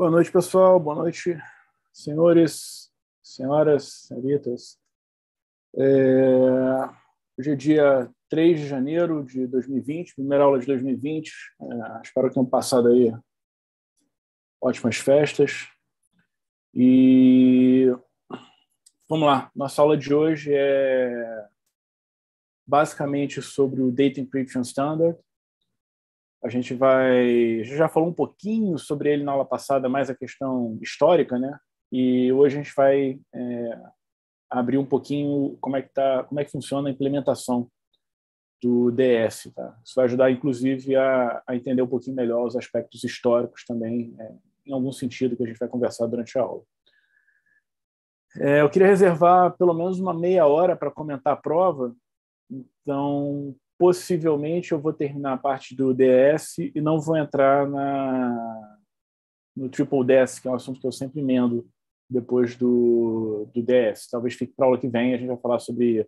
Boa noite, pessoal. Boa noite, senhores, senhoras, senhoritas. É... Hoje é dia 3 de janeiro de 2020, primeira aula de 2020. É... Espero que tenham passado aí ótimas festas. E vamos lá. Nossa aula de hoje é basicamente sobre o Data Encryption Standard. A gente vai. já falou um pouquinho sobre ele na aula passada, mais a questão histórica, né? E hoje a gente vai é, abrir um pouquinho como é, que tá, como é que funciona a implementação do DF. Tá? Isso vai ajudar, inclusive, a, a entender um pouquinho melhor os aspectos históricos também, é, em algum sentido, que a gente vai conversar durante a aula. É, eu queria reservar pelo menos uma meia hora para comentar a prova, então possivelmente eu vou terminar a parte do DS e não vou entrar na no Triple DS, que é um assunto que eu sempre emendo depois do, do DS. Talvez fique para aula que vem, a gente vai falar sobre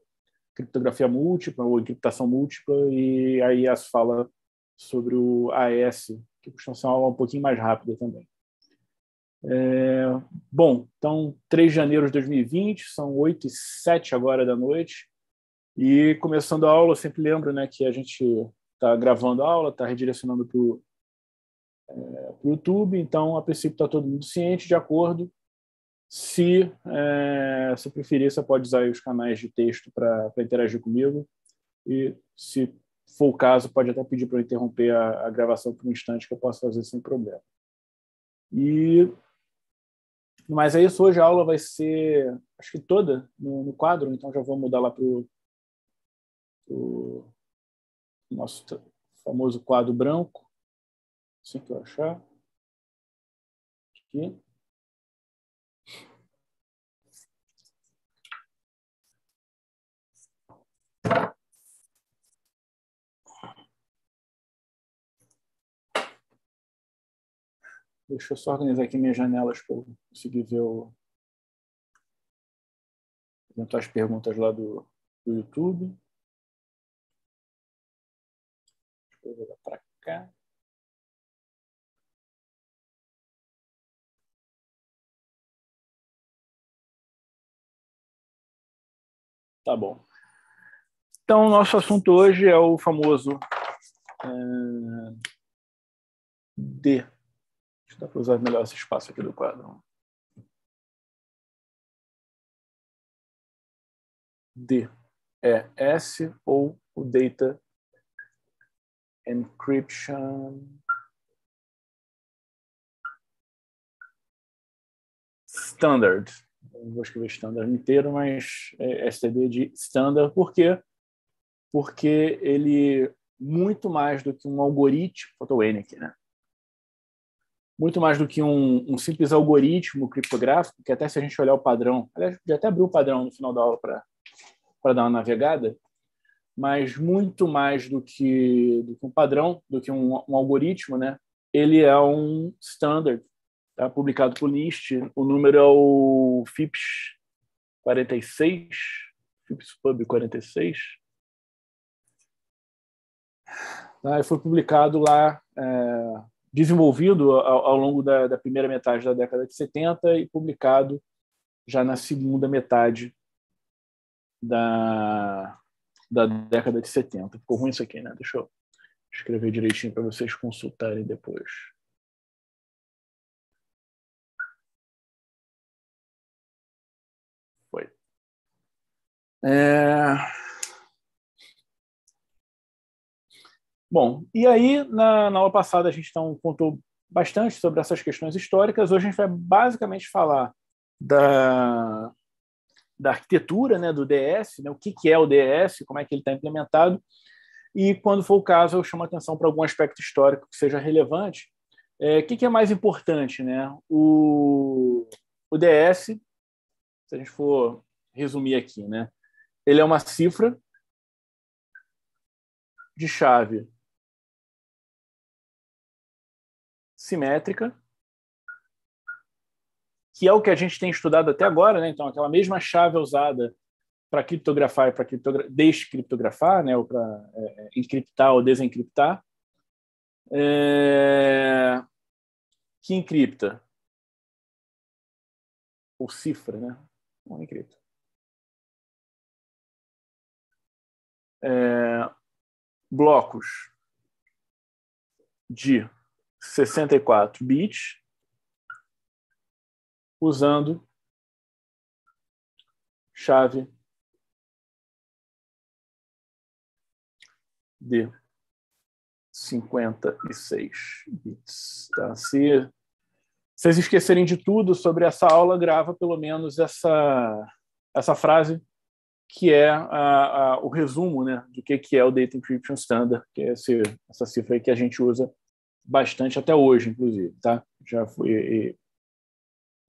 criptografia múltipla ou encriptação múltipla, e aí as fala sobre o AES, que costuma ser uma aula um pouquinho mais rápida também. É, bom, então 3 de janeiro de 2020, são 8 e 7 agora da noite. E começando a aula, eu sempre lembro né, que a gente está gravando a aula, está redirecionando para o é, YouTube, então, a princípio, está todo mundo ciente, de acordo. Se, é, preferir, você pode usar os canais de texto para interagir comigo. E, se for o caso, pode até pedir para eu interromper a, a gravação por um instante, que eu posso fazer sem problema. E mas é isso. Hoje a aula vai ser, acho que toda, no, no quadro, então já vou mudar lá para o o nosso famoso quadro branco, assim que eu achar. Aqui. Deixa eu só organizar aqui minhas janelas para eu conseguir ver o... as perguntas lá do, do YouTube. Vou jogar para cá. Tá bom. Então, nosso assunto hoje é o famoso é, D. Deixa eu para usar melhor esse espaço aqui do quadro. D. É S ou o data encryption. Standard. Não vou escrever standard inteiro, mas é, é STD de standard. Por quê? Porque ele, muito mais do que um algoritmo, botou o N aqui, né? muito mais do que um, um, simples algoritmo criptográfico, que até se a gente olhar o padrão, aliás, já até abriu o padrão no final da aula para dar uma navegada, mas muito mais do que, do que um padrão, do que um, um algoritmo, né? Ele é um standard, tá? publicado por NIST. O número é o FIPS 46, FIPS Pub 46. Tá? E foi publicado lá, é, desenvolvido ao, ao longo da, da primeira metade da década de 70 e publicado já na segunda metade da, da década de 70. Ficou ruim isso aqui, né? Deixa eu escrever direitinho para vocês consultarem depois. Foi. É... Bom, e aí, na, na aula passada, a gente então, contou bastante sobre essas questões históricas. Hoje a gente vai basicamente falar da, da arquitetura né, do DS, né, o que, que é o DS, como é que ele está implementado, e quando for o caso, eu chamo a atenção para algum aspecto histórico que seja relevante. É, o que, que, é mais importante? Né? O, o DS, se a gente for resumir aqui, né? ele é uma cifra de chave simétrica que é o que a gente tem estudado até agora, né? Então, aquela mesma chave usada para criptografar e para criptogra descriptografar, né? Ou para é, é, encriptar ou desencriptar, é... que encripta ou cifra, né? Não encripta. É... blocos de 64 bits usando chave de 56 bits. Tá? Se vocês esquecerem de tudo sobre essa aula, grava pelo menos essa, essa frase, que é a, a, o resumo né, do que, que é o Data Encryption Standard, que é esse, essa cifra que a gente usa bastante até hoje, inclusive. Tá? Já foi,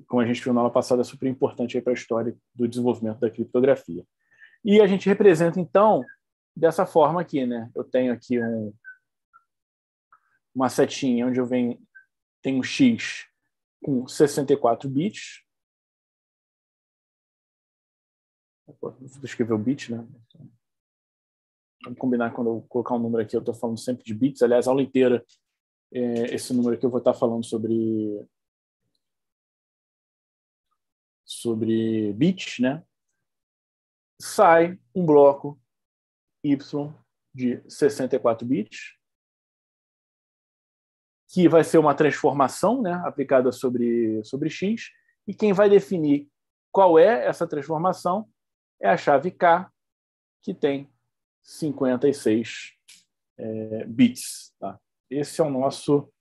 como a gente viu na aula passada, é super importante para a história do desenvolvimento da criptografia. E a gente representa, então, dessa forma aqui. Né? Eu tenho aqui um, uma setinha onde eu venho, tenho um X com 64 bits. Vou escrever o bit, né? Vamos combinar quando eu colocar um número aqui, eu estou falando sempre de bits. Aliás, a aula inteira, é, esse número aqui eu vou estar falando sobre sobre bits, né? sai um bloco Y de 64 bits, que vai ser uma transformação né, aplicada sobre, sobre X, e quem vai definir qual é essa transformação é a chave K, que tem 56 é, bits. Tá? Esse é o nosso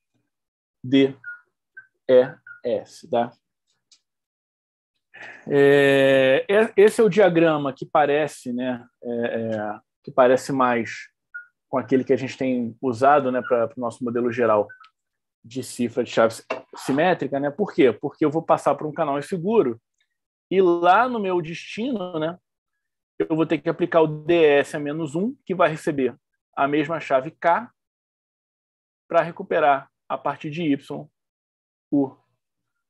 DES. Tá? É, é, esse é o diagrama que parece, né, é, é, que parece mais com aquele que a gente tem usado né, para o nosso modelo geral de cifra de chaves simétrica. Né? Por quê? Porque eu vou passar por um canal inseguro e lá no meu destino né, eu vou ter que aplicar o ds a menos 1, que vai receber a mesma chave k para recuperar a partir de y o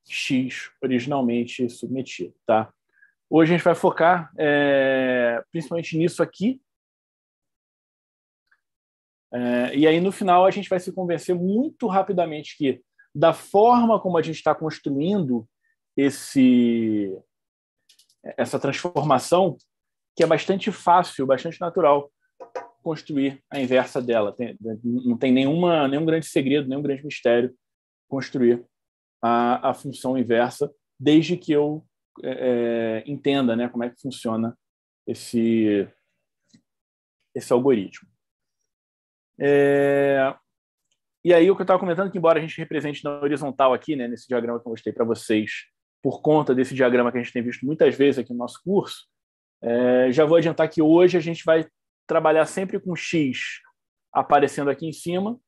X originalmente submetido, tá? Hoje a gente vai focar é, principalmente nisso aqui. É, e aí, no final, a gente vai se convencer muito rapidamente que, da forma como a gente está construindo esse, essa transformação, que é bastante fácil, bastante natural construir a inversa dela. Tem, não tem nenhuma, nenhum grande segredo, nenhum grande mistério construir a, a função inversa, desde que eu é, é, entenda né, como é que funciona esse, esse algoritmo. É, e aí o que eu estava comentando que embora a gente represente na horizontal aqui, né, nesse diagrama que eu mostrei para vocês, por conta desse diagrama que a gente tem visto muitas vezes aqui no nosso curso, é, já vou adiantar que hoje a gente vai trabalhar sempre com x aparecendo aqui em cima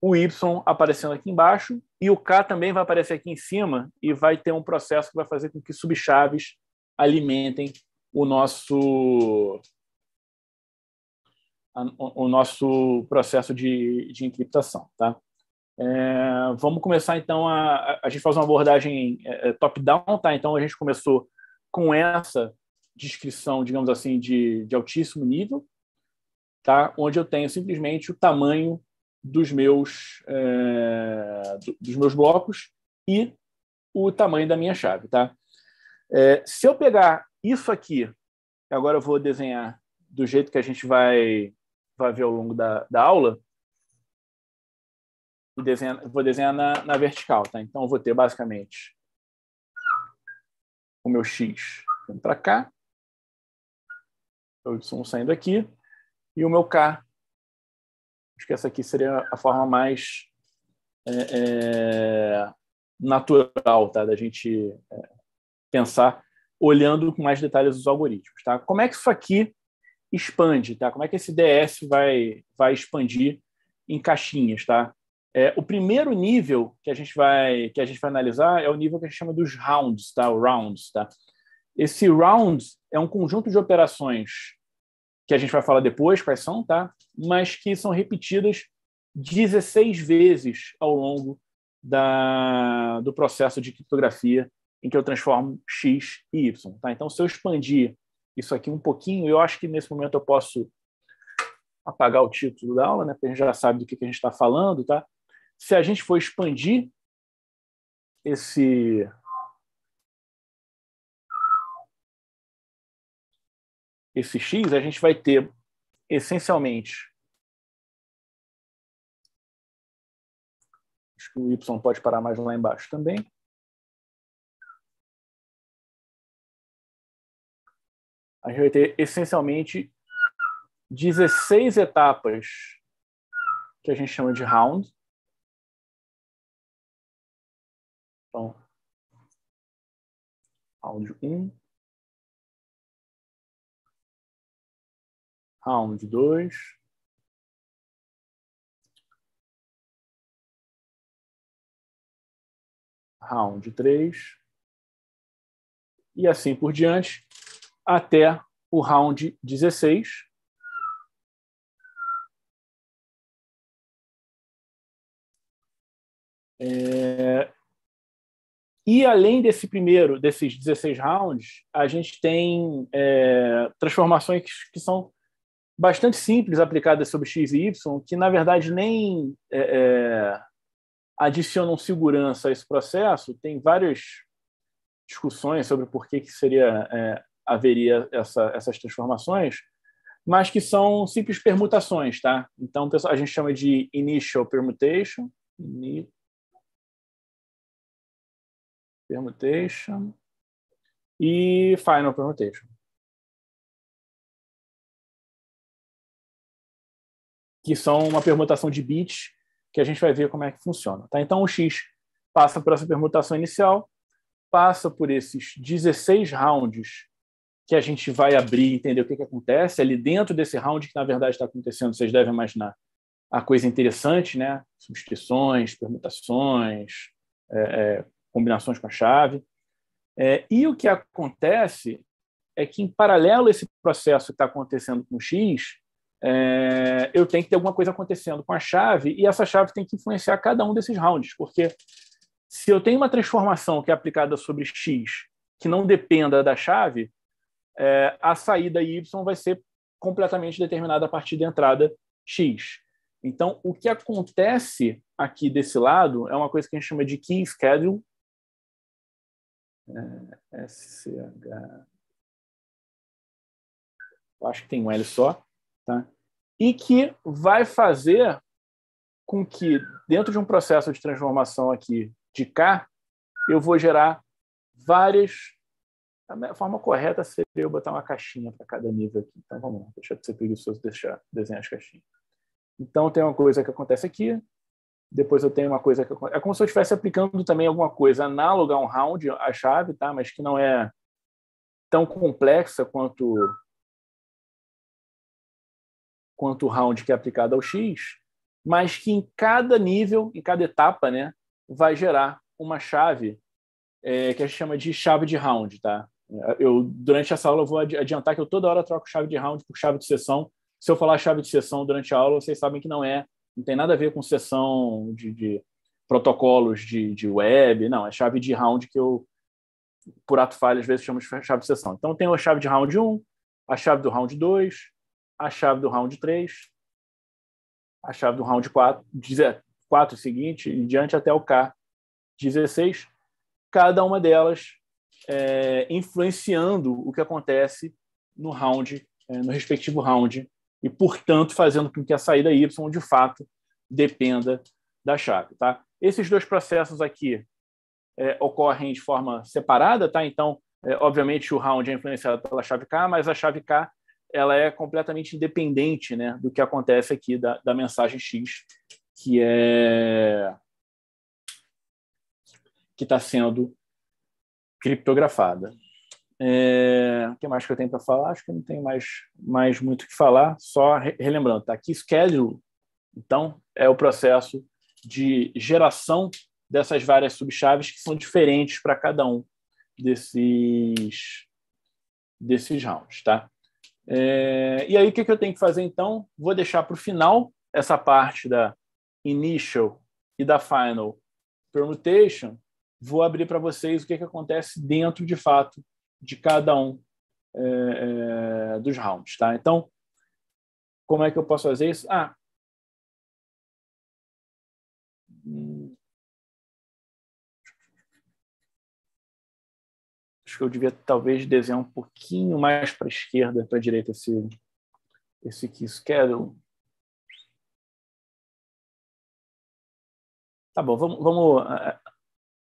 o Y aparecendo aqui embaixo e o K também vai aparecer aqui em cima e vai ter um processo que vai fazer com que subchaves alimentem o nosso o nosso processo de, de encriptação, tá? É, vamos começar então a a gente faz uma abordagem é, é, top-down, tá? Então a gente começou com essa descrição, digamos assim, de, de altíssimo nível, tá? Onde eu tenho simplesmente o tamanho dos meus, é, dos meus blocos e o tamanho da minha chave. Tá? É, se eu pegar isso aqui, agora eu vou desenhar do jeito que a gente vai, vai ver ao longo da, da aula, e desenhar, vou desenhar na, na vertical. Tá? Então, eu vou ter basicamente o meu X para cá, o Y saindo aqui, e o meu K Acho que essa aqui seria a forma mais é, é, natural tá? da gente é, pensar olhando com mais detalhes os algoritmos. Tá? Como é que isso aqui expande? Tá? Como é que esse DS vai, vai expandir em caixinhas? Tá? É, o primeiro nível que a gente vai que a gente vai analisar é o nível que a gente chama dos rounds, tá? rounds, tá? Esse round é um conjunto de operações que a gente vai falar depois quais são, tá? Mas que são repetidas 16 vezes ao longo da, do processo de criptografia em que eu transformo X e Y. Tá? Então, se eu expandir isso aqui um pouquinho, eu acho que nesse momento eu posso apagar o título da aula, né? porque a gente já sabe do que, que a gente está falando. Tá? Se a gente for expandir esse esse x, a gente vai ter essencialmente. Acho que o y pode parar mais lá embaixo também. A gente vai ter essencialmente 16 etapas que a gente chama de round. Então, round 1, round 2. Round 3. E assim por diante, até o round 16. É... E além desse primeiro, desses 16 rounds, a gente tem é, transformações que são bastante simples aplicadas sobre X e Y, que na verdade nem é, é, adicionam segurança a esse processo. Tem várias discussões sobre por que, que seria, é, haveria essa, essas transformações, mas que são simples permutações. Tá? Então a gente chama de initial permutation. Ini permutation e final permutation. que são uma permutação de bits, que a gente vai ver como é que funciona. Tá? Então, o X passa por essa permutação inicial, passa por esses 16 rounds que a gente vai abrir e entender o que, que acontece. Ali dentro desse round que, na verdade, está acontecendo, vocês devem imaginar a coisa interessante, né? Substituições, permutações, é, é, combinações com a chave. É, e o que acontece é que, em paralelo a esse processo que está acontecendo com o X, é, eu tenho que ter alguma coisa acontecendo com a chave e essa chave tem que influenciar cada um desses rounds, porque se eu tenho uma transformação que é aplicada sobre X que não dependa da chave, é, a saída Y vai ser completamente determinada a partir da entrada X. Então, o que acontece aqui desse lado é uma coisa que a gente chama de Key Schedule. É, SCH. Eu acho que tem um L só. Tá? E que vai fazer com que, dentro de um processo de transformação aqui de cá, eu vou gerar várias. A forma correta seria eu botar uma caixinha para cada nível aqui. Então vamos lá, deixa de ser preguiçoso deixar desenhar as caixinhas. Então tem uma coisa que acontece aqui, depois eu tenho uma coisa que é como se eu estivesse aplicando também alguma coisa análoga a um round, a chave, tá? Mas que não é tão complexa quanto quanto o round que é aplicado ao X, mas que em cada nível, em cada etapa, né, vai gerar uma chave é, que a gente chama de chave de round, tá? Eu, durante essa aula, eu vou adiantar que eu toda hora troco chave de round por chave de sessão. Se eu falar chave de sessão durante a aula, vocês sabem que não é, não tem nada a ver com sessão de, de protocolos de, de, web, não, é chave de round que eu, por ato falha, às vezes chamo de chave de sessão. Então, tem a chave de round 1, a chave do round 2, a chave do round 3, a chave do round 4, 4 seguinte, e diante até o K16, cada uma delas é, influenciando o que acontece no round, é, no respectivo round, e, portanto, fazendo com que a saída Y, de fato, dependa da chave. Tá? Esses dois processos aqui é, ocorrem de forma separada, tá? então, é, obviamente, o round é influenciado pela chave K, mas a chave K ela é completamente independente né, do que acontece aqui da, da mensagem X, que é que está sendo criptografada. É, o que mais que eu tenho para falar? Acho que não tem mais, mais muito o que falar, só relembrando, tá? aqui schedule, então é o processo de geração dessas várias subchaves que são diferentes para cada um desses desses rounds, tá? É, e aí, o que, que eu tenho que fazer então? Vou deixar para o final essa parte da initial e da final permutation. Vou abrir para vocês o que, que acontece dentro, de fato, de cada um é, é, dos rounds. Tá? Então, como é que eu posso fazer isso? Ah, que eu devia talvez desenhar um pouquinho mais para a esquerda, para a direita, esse, esse aqui, schedule. É tá bom, vamos, vamos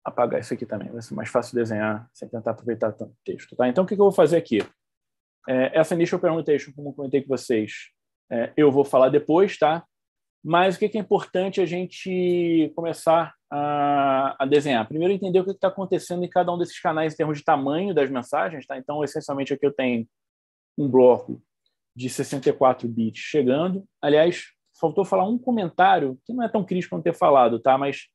apagar isso aqui também, vai ser mais fácil desenhar sem tentar aproveitar tanto texto. Tá? Então, o que eu vou fazer aqui? É, essa initial permutation, como comentei com vocês, é, eu vou falar depois, tá? Mas o que é importante a gente começar a, desenhar? Primeiro, entender o que está acontecendo em cada um desses canais em termos de tamanho das mensagens. Tá? Então, essencialmente, aqui eu tenho um bloco de 64 bits chegando. Aliás, faltou falar um comentário, que não é tão crítico não ter falado, tá? mas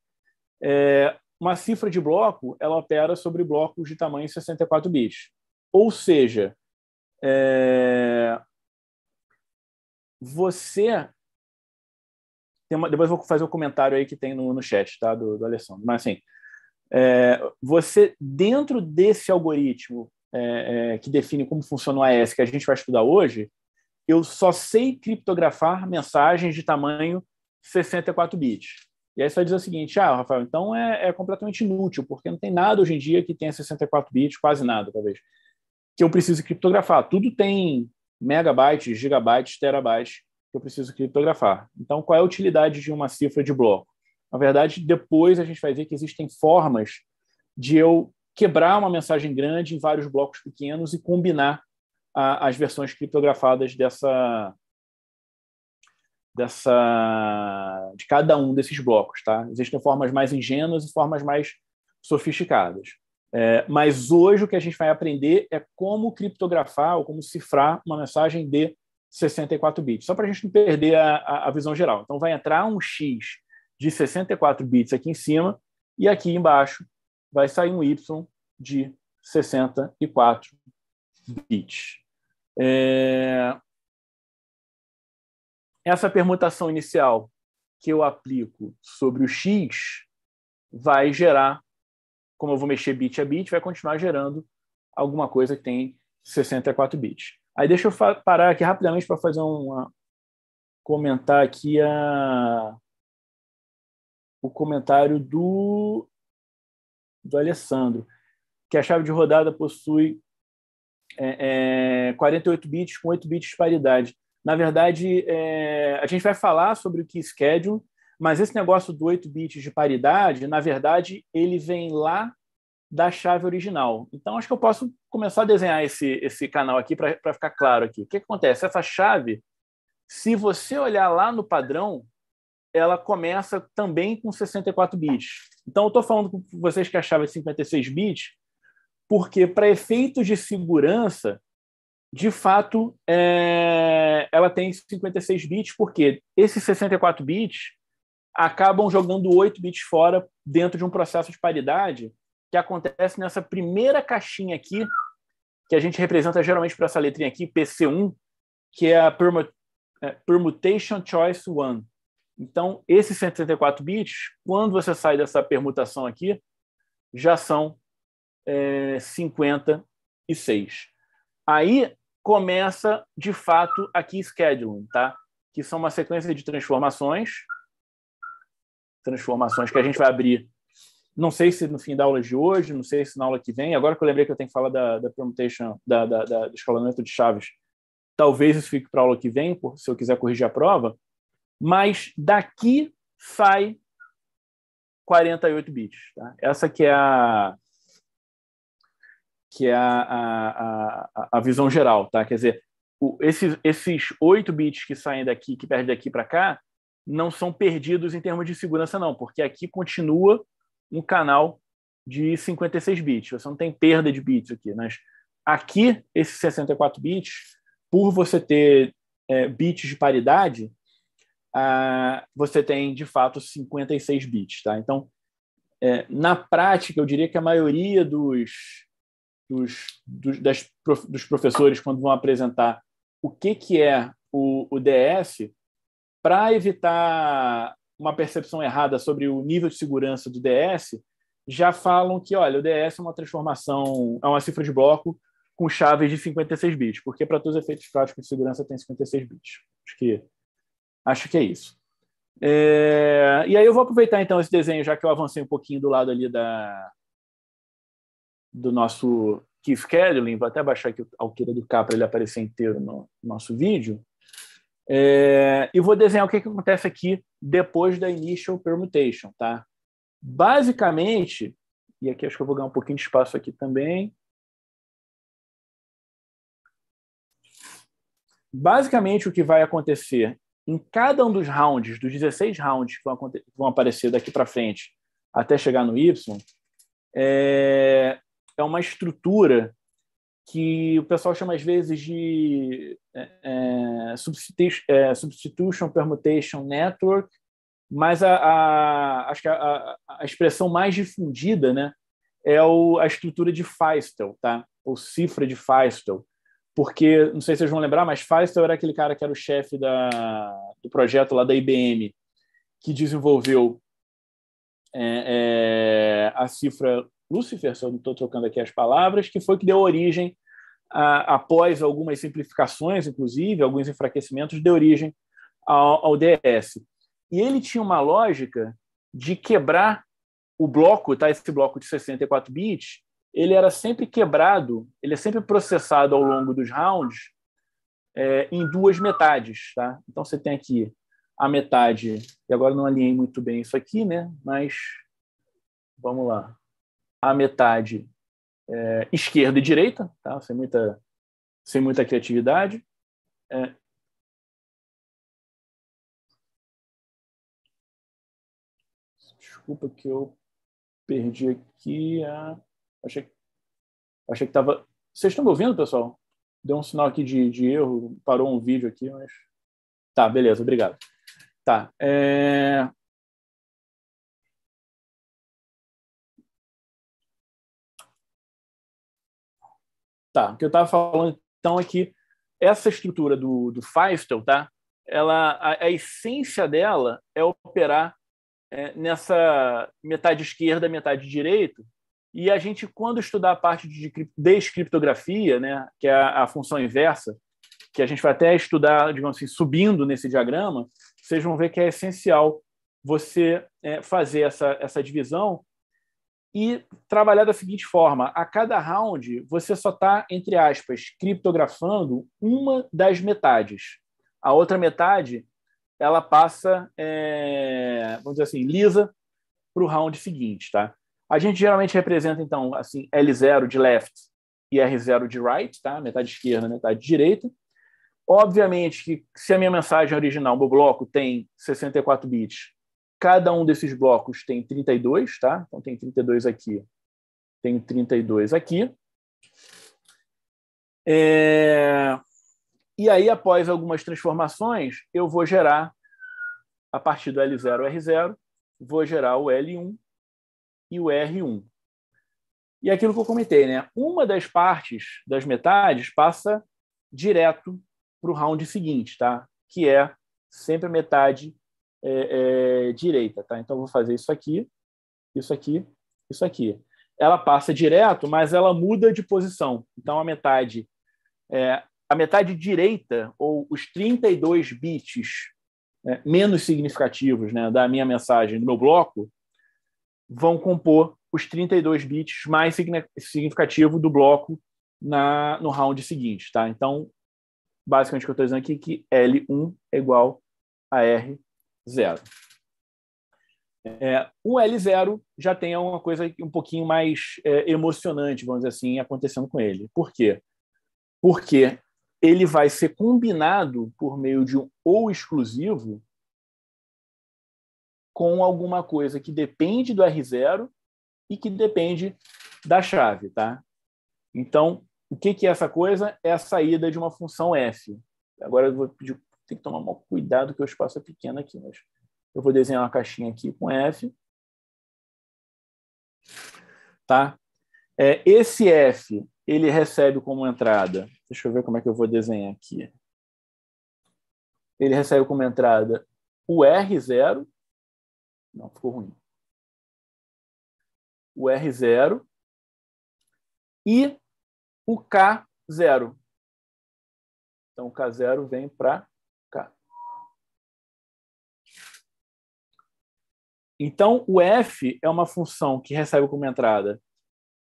é, uma cifra de bloco ela opera sobre blocos de tamanho 64 bits. Ou seja, é, você uma, depois eu vou fazer o um comentário aí que tem no, no chat, tá? Do, do Alessandro. Mas assim, é, você, dentro desse algoritmo é, é, que define como funciona o AES, que a gente vai estudar hoje, eu só sei criptografar mensagens de tamanho 64 bits. E aí você diz o seguinte, ah, Rafael, então é, é, completamente inútil, porque não tem nada hoje em dia que tenha 64 bits, quase nada, talvez, que eu precise criptografar. Tudo tem megabytes, gigabytes, terabytes que eu preciso criptografar. Então, qual é a utilidade de uma cifra de bloco? Na verdade, depois a gente vai ver que existem formas de eu quebrar uma mensagem grande em vários blocos pequenos e combinar a, as versões criptografadas dessa dessa de cada um desses blocos, tá? Existem formas mais ingênuas e formas mais sofisticadas. É, mas hoje o que a gente vai aprender é como criptografar ou como cifrar uma mensagem de 64 bits, só para a gente não perder a, a, visão geral. Então, vai entrar um X de 64 bits aqui em cima, e aqui embaixo vai sair um Y de 64 bits. É... Essa permutação inicial que eu aplico sobre o X vai gerar, como eu vou mexer bit a bit, vai continuar gerando alguma coisa que tem 64 bits. Aí deixa eu parar aqui rapidamente para fazer um comentar aqui a o comentário do do Alessandro, que a chave de rodada possui é, é, 48 bits com 8 bits de paridade. Na verdade, é, a gente vai falar sobre o key é schedule, mas esse negócio do 8 bits de paridade, na verdade, ele vem lá da chave original. Então, acho que eu posso começar a desenhar esse, esse canal aqui para ficar claro aqui. O que, que acontece? Essa chave, se você olhar lá no padrão, ela começa também com 64 bits. Então, eu estou falando com vocês que a chave é 56 bits, porque, para efeitos de segurança, de fato, é... ela tem 56 bits, porque esses 64 bits acabam jogando 8 bits fora dentro de um processo de paridade que acontece nessa primeira caixinha aqui, que a gente representa geralmente por essa letrinha aqui, PC1, que é a é, Permutation Choice 1. Então, esses 164 bits, quando você sai dessa permutação aqui, já são é, 56. Aí começa, de fato, aqui scheduling, tá? que são uma sequência de transformações, transformações que a gente vai abrir não sei se no fim da aula de hoje, não sei se na aula que vem. Agora que eu lembrei que eu tenho que falar da, da permutation, da, da, da, do escalonamento de chaves, talvez isso fique para a aula que vem, se eu quiser corrigir a prova. Mas daqui sai 48 bits. Tá? Essa que é a que é a, a, a, a visão geral, tá? Quer dizer, o, esses, esses 8 bits que saem daqui, que perdem daqui para cá, não são perdidos em termos de segurança, não, porque aqui continua um canal de 56 bits. Você não tem perda de bits aqui. Mas aqui, esses 64 bits, por você ter é, bits de paridade, ah, você tem, de fato, 56 bits. Tá? Então, é, na prática, eu diria que a maioria dos, dos, dos, das, dos professores, quando vão apresentar o que, que é o, o DS, para evitar uma percepção errada sobre o nível de segurança do DS, já falam que, olha, o DS é uma transformação, é uma cifra de bloco com chaves de 56 bits, porque para todos os efeitos práticos de segurança tem 56 bits. Acho que, acho que é isso. É, e aí eu vou aproveitar então esse desenho, já que eu avancei um pouquinho do lado ali da, do nosso Keith Kedlin, vou até baixar aqui a altura do K para ele aparecer inteiro no, no nosso vídeo, é, e vou desenhar o que, que acontece aqui depois da initial permutation, tá? Basicamente, e aqui acho que eu vou ganhar um pouquinho de espaço aqui também. Basicamente, o que vai acontecer em cada um dos rounds, dos 16 rounds que vão, aparecer daqui para frente até chegar no Y, é, é uma estrutura que o pessoal chama às vezes de é, é, é, Substitution Permutation Network, mas a, a acho que a, a, a, expressão mais difundida né, é o, a estrutura de Feistel, tá? ou cifra de Feistel, porque, não sei se vocês vão lembrar, mas Feistel era aquele cara que era o chefe da, do projeto lá da IBM, que desenvolveu é, é, a cifra Lúcifer, se eu não estou trocando aqui as palavras, que foi que deu origem, a, após algumas simplificações, inclusive, alguns enfraquecimentos, deu origem ao, ao DS. E ele tinha uma lógica de quebrar o bloco, tá? esse bloco de 64 bits, ele era sempre quebrado, ele é sempre processado ao longo dos rounds é, em duas metades. Tá? Então você tem aqui a metade, e agora não alinhei muito bem isso aqui, né? mas vamos lá a metade é, esquerda e direita, tá? sem, muita, sem muita criatividade. É. Desculpa que eu perdi aqui a. Achei, achei que estava. Vocês estão me ouvindo, pessoal? Deu um sinal aqui de, de erro, parou um vídeo aqui, mas. Tá, beleza, obrigado. Tá. É... Tá, o que eu estava falando então é que essa estrutura do, do Feistel, tá? Ela, a, a essência dela é operar é, nessa metade esquerda, metade direita, e a gente, quando estudar a parte de descriptografia, né, que é a, a função inversa, que a gente vai até estudar, digamos assim, subindo nesse diagrama, vocês vão ver que é essencial você é, fazer essa, essa divisão e trabalhar da seguinte forma: a cada round você só está, entre aspas, criptografando uma das metades. A outra metade ela passa, é, vamos dizer assim, lisa para o round seguinte, tá? A gente geralmente representa então assim L0 de left e R0 de right, tá? Metade esquerda, metade direita. Obviamente que se a minha mensagem original, meu bloco tem 64 bits, Cada um desses blocos tem 32, tá? Então tem 32 aqui, tem 32 aqui. É... E aí, após algumas transformações, eu vou gerar, a partir do L0, R0, vou gerar o L1 e o R1. E é aquilo que eu comentei, né? Uma das partes, das metades, passa direto para o round seguinte, tá? Que é sempre a metade é, é, direita, tá? Então, eu vou fazer isso aqui, isso aqui, isso aqui. Ela passa direto, mas ela muda de posição. Então, a metade, é, a metade direita, ou os 32 bits né, menos significativos né, da minha mensagem, do meu bloco, vão compor os 32 bits mais significativo do bloco na, no round seguinte, tá? Então, basicamente o que eu estou dizendo aqui é que L1 é igual a R zero. É, o L0 já tem uma coisa um pouquinho mais é, emocionante, vamos dizer assim, acontecendo com ele. Por quê? Porque ele vai ser combinado por meio de um ou exclusivo com alguma coisa que depende do R0 e que depende da chave, tá? Então, o que, que é essa coisa? É a saída de uma função f. Agora eu vou pedir tem que tomar um cuidado que o espaço é pequeno aqui, mas eu vou desenhar uma caixinha aqui com F. Tá? É, esse F, ele recebe como entrada, deixa eu ver como é que eu vou desenhar aqui. Ele recebe como entrada o R0, não, ficou ruim. O R0 e o K0. Então, o K0 vem para Então, o f é uma função que recebe como entrada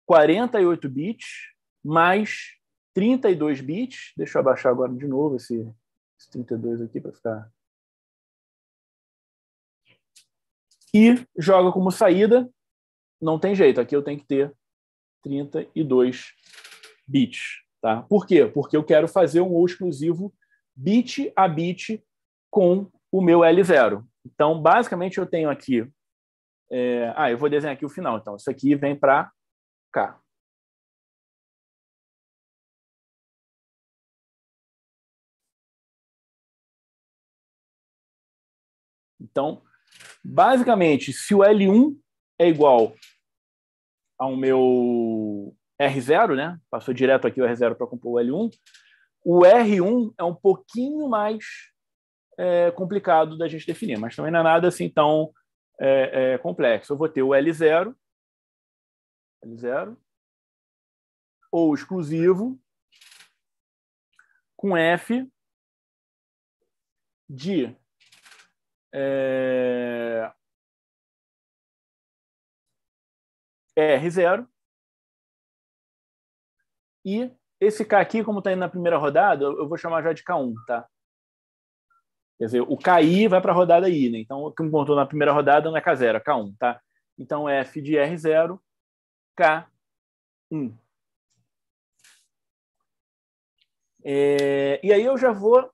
48 bits mais 32 bits. Deixa eu abaixar agora de novo esse, esse 32 aqui para ficar. E joga como saída. Não tem jeito, aqui eu tenho que ter 32 bits. Tá? Por quê? Porque eu quero fazer um ou exclusivo bit a bit com o meu L0. Então, basicamente, eu tenho aqui é, ah, eu vou desenhar aqui o final, então. Isso aqui vem para cá. Então, basicamente, se o L1 é igual ao meu R0, né? Passou direto aqui o R0 para compor o L1. O R1 é um pouquinho mais é, complicado da gente definir, mas também não é nada assim tão é, é, complexo. Eu vou ter o L0, L0, ou exclusivo, com F de é, R0 e esse K aqui, como está indo na primeira rodada, eu vou chamar já de K1, tá? Quer dizer, o KI vai para a rodada I, né? Então, o que me contou na primeira rodada não é K0, é K1, tá? Então, é F de R0, K1. É, e aí eu já vou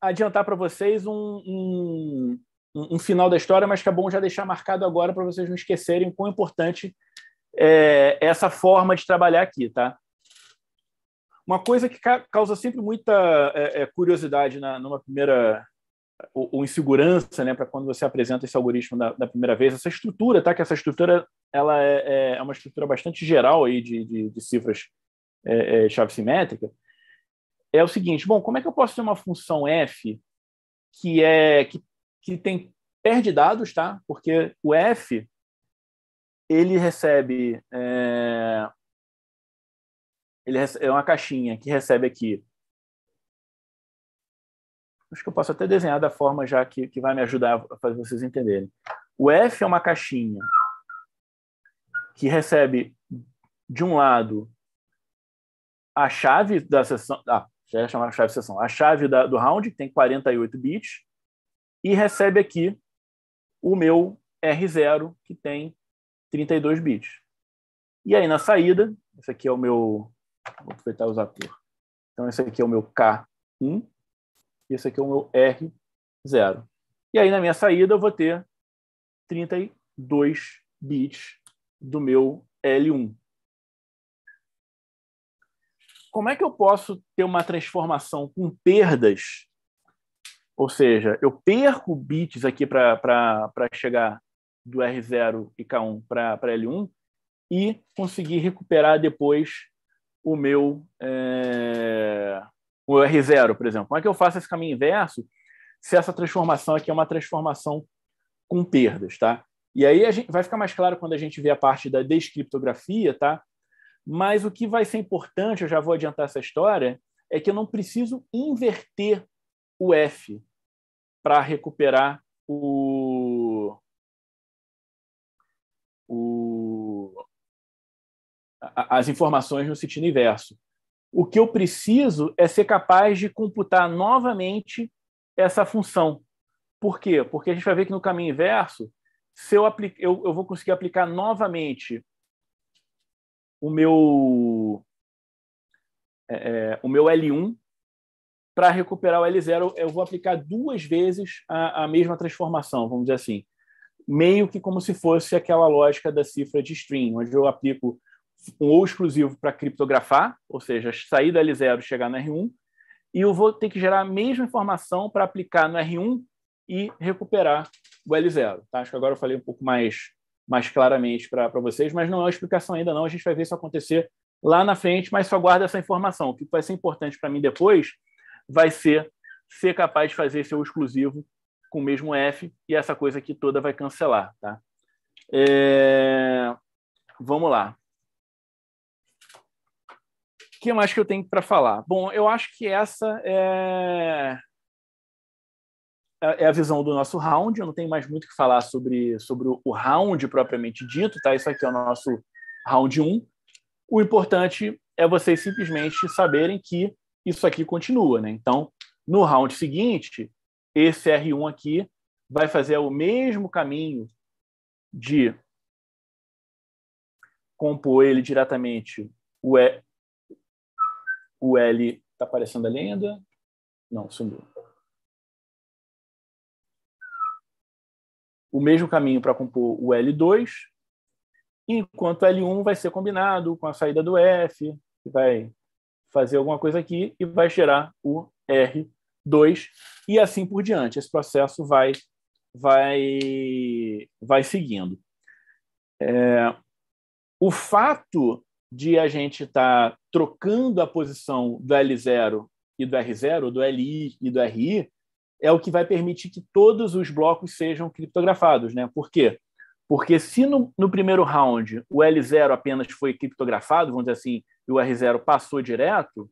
adiantar para vocês um, um, um, final da história, mas que é bom já deixar marcado agora para vocês não esquecerem o quão importante é, é essa forma de trabalhar aqui, tá? Uma coisa que causa sempre muita é, é, curiosidade na, numa primeira ou, ou insegurança, né, para quando você apresenta esse algoritmo da, da, primeira vez, essa estrutura, tá? Que essa estrutura ela é, é, é uma estrutura bastante geral aí de, de, de cifras é, é, chave simétrica. É o seguinte, bom, como é que eu posso ter uma função f que é que, que tem perde dados, tá? Porque o f ele recebe é, ele é uma caixinha que recebe aqui Acho que eu posso até desenhar da forma já que, que vai me ajudar a fazer vocês entenderem. O F é uma caixinha que recebe, de um lado, a chave da sessão. Ah, já ia é chamar a chave de sessão. A chave da, do round, que tem 48 bits, e recebe aqui o meu R0, que tem 32 bits. E aí, na saída, esse aqui é o meu. Vou aproveitar e usar a cor. Então, esse aqui é o meu K1. Esse aqui é o meu R0. E aí, na minha saída, eu vou ter 32 bits do meu L1. Como é que eu posso ter uma transformação com perdas? Ou seja, eu perco bits aqui para chegar do R0 e K1 para L1 e conseguir recuperar depois o meu é, o R0, por exemplo. Como é que eu faço esse caminho inverso se essa transformação aqui é uma transformação com perdas, tá? E aí a gente vai ficar mais claro quando a gente vê a parte da descriptografia, tá? Mas o que vai ser importante, eu já vou adiantar essa história, é que eu não preciso inverter o F para recuperar o, o, as informações no sentido inverso. O que eu preciso é ser capaz de computar novamente essa função. Por quê? Porque a gente vai ver que no caminho inverso, se eu, aplique, eu, eu vou conseguir aplicar novamente o meu, é, é o meu L1 para recuperar o L0, eu vou aplicar duas vezes a, a mesma transformação, vamos dizer assim meio que como se fosse aquela lógica da cifra de string, onde eu aplico um ou exclusivo para criptografar, ou seja, sair da L0 e chegar no R1, e eu vou ter que gerar a mesma informação para aplicar no R1 e recuperar o L0. Tá? Acho que agora eu falei um pouco mais, mais claramente para vocês, mas não é uma explicação ainda não, a gente vai ver isso acontecer lá na frente, mas só guarda essa informação. O que vai ser importante para mim depois vai ser ser capaz de fazer seu exclusivo com o mesmo F e essa coisa aqui toda vai cancelar. Tá? É... Vamos lá. O que mais que eu tenho para falar? Bom, eu acho que essa é, é... é a visão do nosso round. Eu não tenho mais muito o que falar sobre, sobre o round propriamente dito, tá? Isso aqui é o nosso round 1. O importante é vocês simplesmente saberem que isso aqui continua, né? Então, no round seguinte, esse R1 aqui vai fazer o mesmo caminho de compor ele diretamente o, e, o L está aparecendo ali ainda? Não, sumiu. O mesmo caminho para compor o L2, enquanto o L1 vai ser combinado com a saída do F, que vai fazer alguma coisa aqui e vai gerar o R2 e assim por diante. Esse processo vai vai vai seguindo. É, o fato de a gente estar tá trocando a posição do L0 e do R0, do LI e do RI, é o que vai permitir que todos os blocos sejam criptografados. Né? Por quê? Porque se no, no primeiro round o L0 apenas foi criptografado, vamos dizer assim, e o R0 passou direto,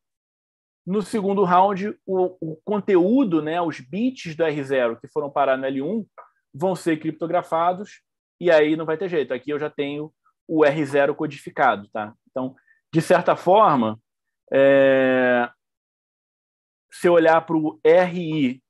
no segundo round o, o conteúdo, né, os bits do R0 que foram parar no L1 vão ser criptografados e aí não vai ter jeito. Aqui eu já tenho o R0 codificado, tá? Então, de certa forma, é, se eu olhar para o RI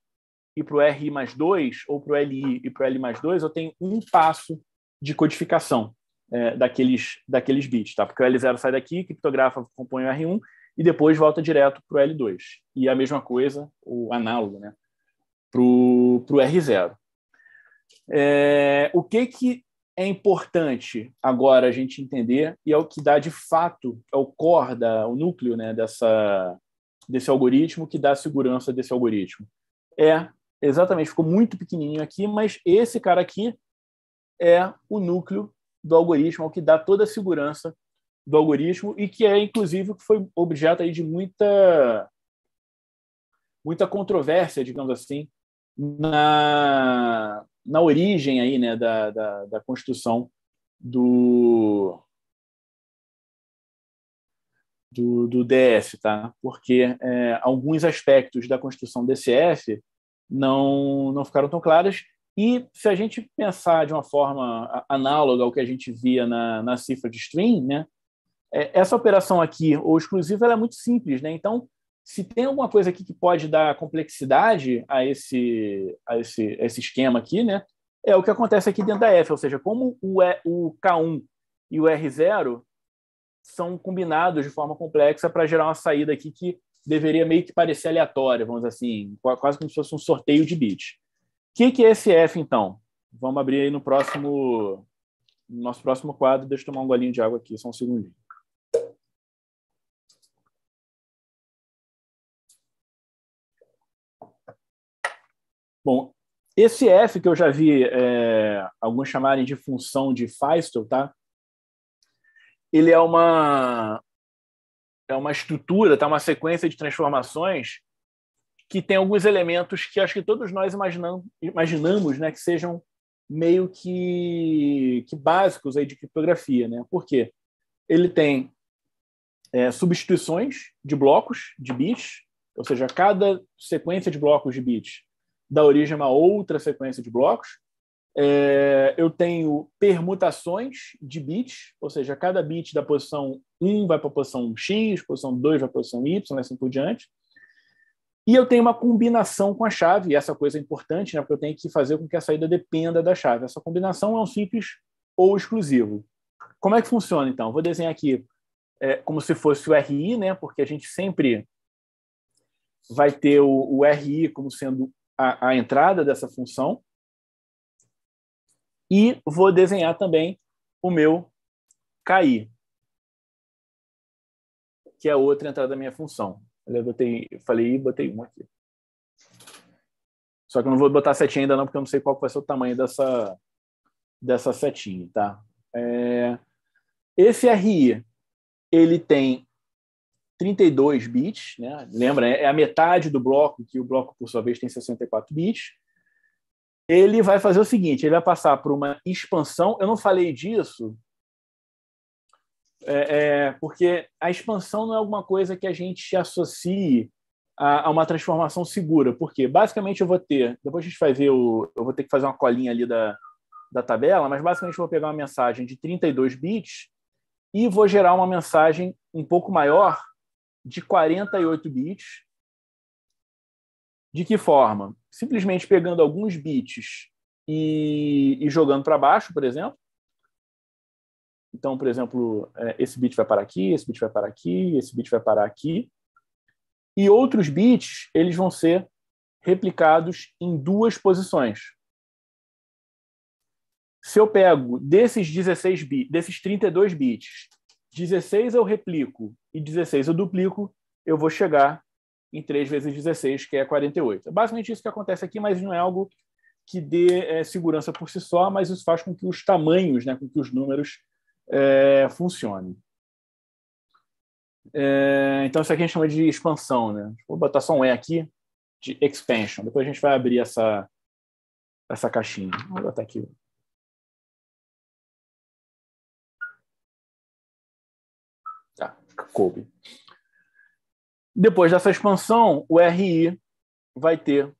e para o RI mais 2, ou para o LI e para o L mais 2, eu tenho um passo de codificação é, daqueles, daqueles bits, tá? Porque o L0 sai daqui, criptografa, compõe o R1, e depois volta direto para o L2. E a mesma coisa, o análogo, né? Para o R0. É, o que que é importante agora a gente entender e é o que dá de fato, é o core, da, o núcleo né, dessa, desse algoritmo que dá segurança desse algoritmo. É, exatamente, ficou muito pequenininho aqui, mas esse cara aqui é o núcleo do algoritmo, é o que dá toda a segurança do algoritmo e que é, inclusive, que foi objeto aí de muita, muita controvérsia, digamos assim, na, na origem aí, né, da, da, da constituição do, do, do, DF, tá? Porque é, alguns aspectos da constituição do DCF não, não ficaram tão claros e se a gente pensar de uma forma análoga ao que a gente via na, na cifra de stream né, é, essa operação aqui, ou exclusiva, ela é muito simples. Né? Então, se tem alguma coisa aqui que pode dar complexidade a esse, a esse, a esse esquema aqui, né? É o que acontece aqui dentro da F, ou seja, como o, e, o K1 e o R0 são combinados de forma complexa para gerar uma saída aqui que deveria meio que parecer aleatória, vamos dizer assim, quase como se fosse um sorteio de bits. O que, que é esse F, então? Vamos abrir aí no próximo, no nosso próximo quadro. Deixa eu tomar um golinho de água aqui, só um segundinho. Bom, esse F que eu já vi é, alguns chamarem de função de Feistel, tá? Ele é uma é uma estrutura, tá? Uma sequência de transformações que tem alguns elementos que acho que todos nós imaginam, imaginamos, né, que sejam meio que, que básicos aí de criptografia, né? Por quê? Ele tem é, substituições de blocos de bits, ou seja, cada sequência de blocos de bits dá origem a uma outra sequência de blocos. É, eu tenho permutações de bits, ou seja, cada bit da posição 1 vai para a posição X, posição 2 vai para a posição Y, assim por diante. E eu tenho uma combinação com a chave, e essa coisa é importante, né, porque eu tenho que fazer com que a saída dependa da chave. Essa combinação é um simples ou exclusivo. Como é que funciona, então? Vou desenhar aqui é, como se fosse o RI, né, porque a gente sempre vai ter o, o RI como sendo a, a entrada dessa função e vou desenhar também o meu cair, que é a outra entrada da minha função. Eu botei, falei e botei um aqui. Só que eu não vou botar setinha ainda não, porque eu não sei qual vai ser o tamanho dessa, dessa setinha, tá? É, esse RI, ele tem 32 bits, né? lembra, é, é a metade do bloco, que o bloco, por sua vez, tem 64 bits. Ele vai fazer o seguinte: ele vai passar por uma expansão. Eu não falei disso, é, é, porque a expansão não é alguma coisa que a gente associe a, a, uma transformação segura. Porque, basicamente, eu vou ter. Depois a gente vai ver o. Eu vou ter que fazer uma colinha ali da, da tabela, mas basicamente eu vou pegar uma mensagem de 32 bits e vou gerar uma mensagem um pouco maior de 48 bits. De que forma? Simplesmente pegando alguns bits e, e jogando para baixo, por exemplo. Então, por exemplo, é, esse bit vai para aqui, esse bit vai para aqui, esse bit vai para aqui. E outros bits, eles vão ser replicados em duas posições. Se eu pego desses 16 bits, desses 32 bits 16 eu replico e 16 eu duplico, eu vou chegar em 3 vezes 16, que é 48. É basicamente isso que acontece aqui, mas não é algo que dê é, segurança por si só, mas isso faz com que os tamanhos, né, com que os números é, funcionem. É, então, isso aqui a gente chama de expansão. Né? Vou botar só um E aqui, de expansion. Depois a gente vai abrir essa, essa caixinha. Vou botar aqui coube. Depois dessa expansão, o RI vai ter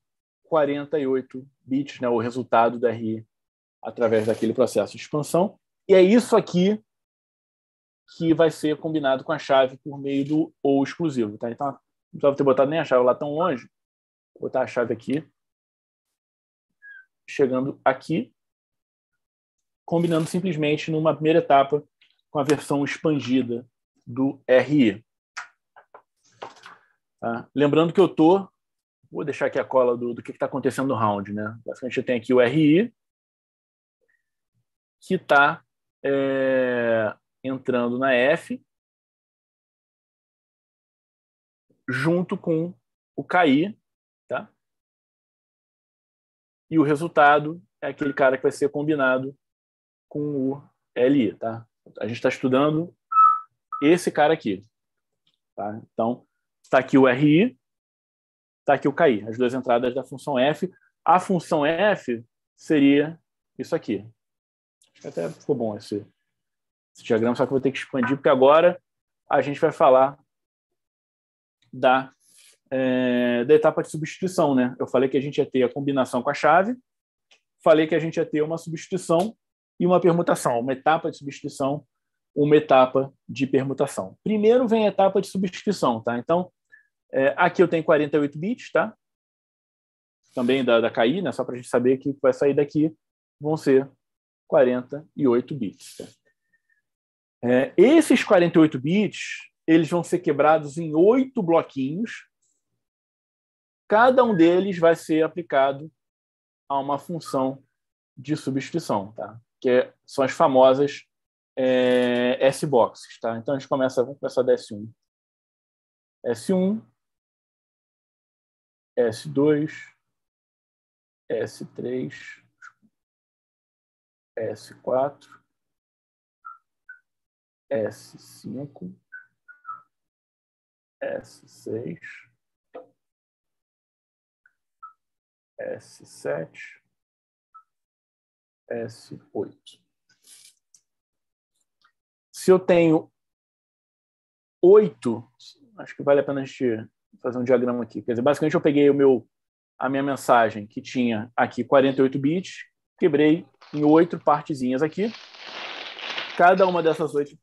48 bits, né, o resultado do RI através daquele processo de expansão. E é isso aqui que vai ser combinado com a chave por meio do ou exclusivo. Tá? Então, não precisava ter botado nem a chave lá tão longe. Vou botar a chave aqui. Chegando aqui. Combinando simplesmente numa primeira etapa com a versão expandida do RI. Tá? Lembrando que eu estou. Vou deixar aqui a cola do, do que está acontecendo no round. Né? Basicamente, eu tenho aqui o RI, que está é, entrando na F, junto com o KI, tá? E o resultado é aquele cara que vai ser combinado com o LI, tá? A gente está estudando esse cara aqui. Tá? Então, está aqui o RI, está aqui o KI, as duas entradas da função f. A função f seria isso aqui. Acho que até ficou bom esse, esse diagrama, só que eu vou ter que expandir, porque agora a gente vai falar da, é, da etapa de substituição. Né? Eu falei que a gente ia ter a combinação com a chave, falei que a gente ia ter uma substituição e uma permutação, uma etapa de substituição uma etapa de permutação. Primeiro vem a etapa de substituição, tá? Então, é, aqui eu tenho 48 bits, tá? Também da, da KI, né? Só para a gente saber que vai sair daqui vão ser 48 bits. Tá? É, esses 48 bits, eles vão ser quebrados em oito bloquinhos. Cada um deles vai ser aplicado a uma função de substituição, tá? Que é, são as famosas é, S-boxes, tá? Então a gente começa, vamos começar da S1. S1, S2, S3, S4, S5, S6, S7, S8. Se eu tenho oito, acho que vale a pena a gente fazer um diagrama aqui. Quer dizer, basicamente eu peguei o meu, a minha mensagem que tinha aqui 48 bits, quebrei em oito partezinhas aqui. Cada uma dessas oito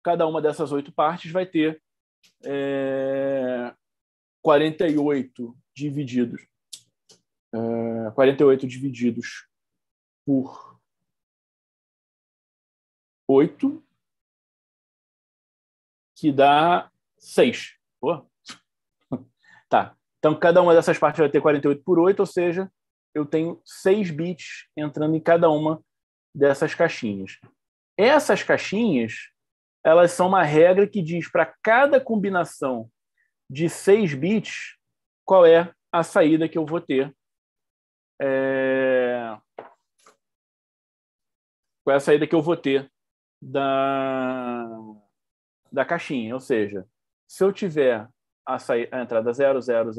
cada uma dessas oito partes vai ter é, 48 divididos. É, uh, 48 divididos por 8, que dá 6. tá. Então, cada uma dessas partes vai ter 48 por 8, ou seja, eu tenho 6 bits entrando em cada uma dessas caixinhas. Essas caixinhas, elas são uma regra que diz para cada combinação de 6 bits, qual é a saída que eu vou ter. É... Qual é a saída que eu vou ter da, da caixinha? Ou seja, se eu tiver a, sa... a entrada 000, 000,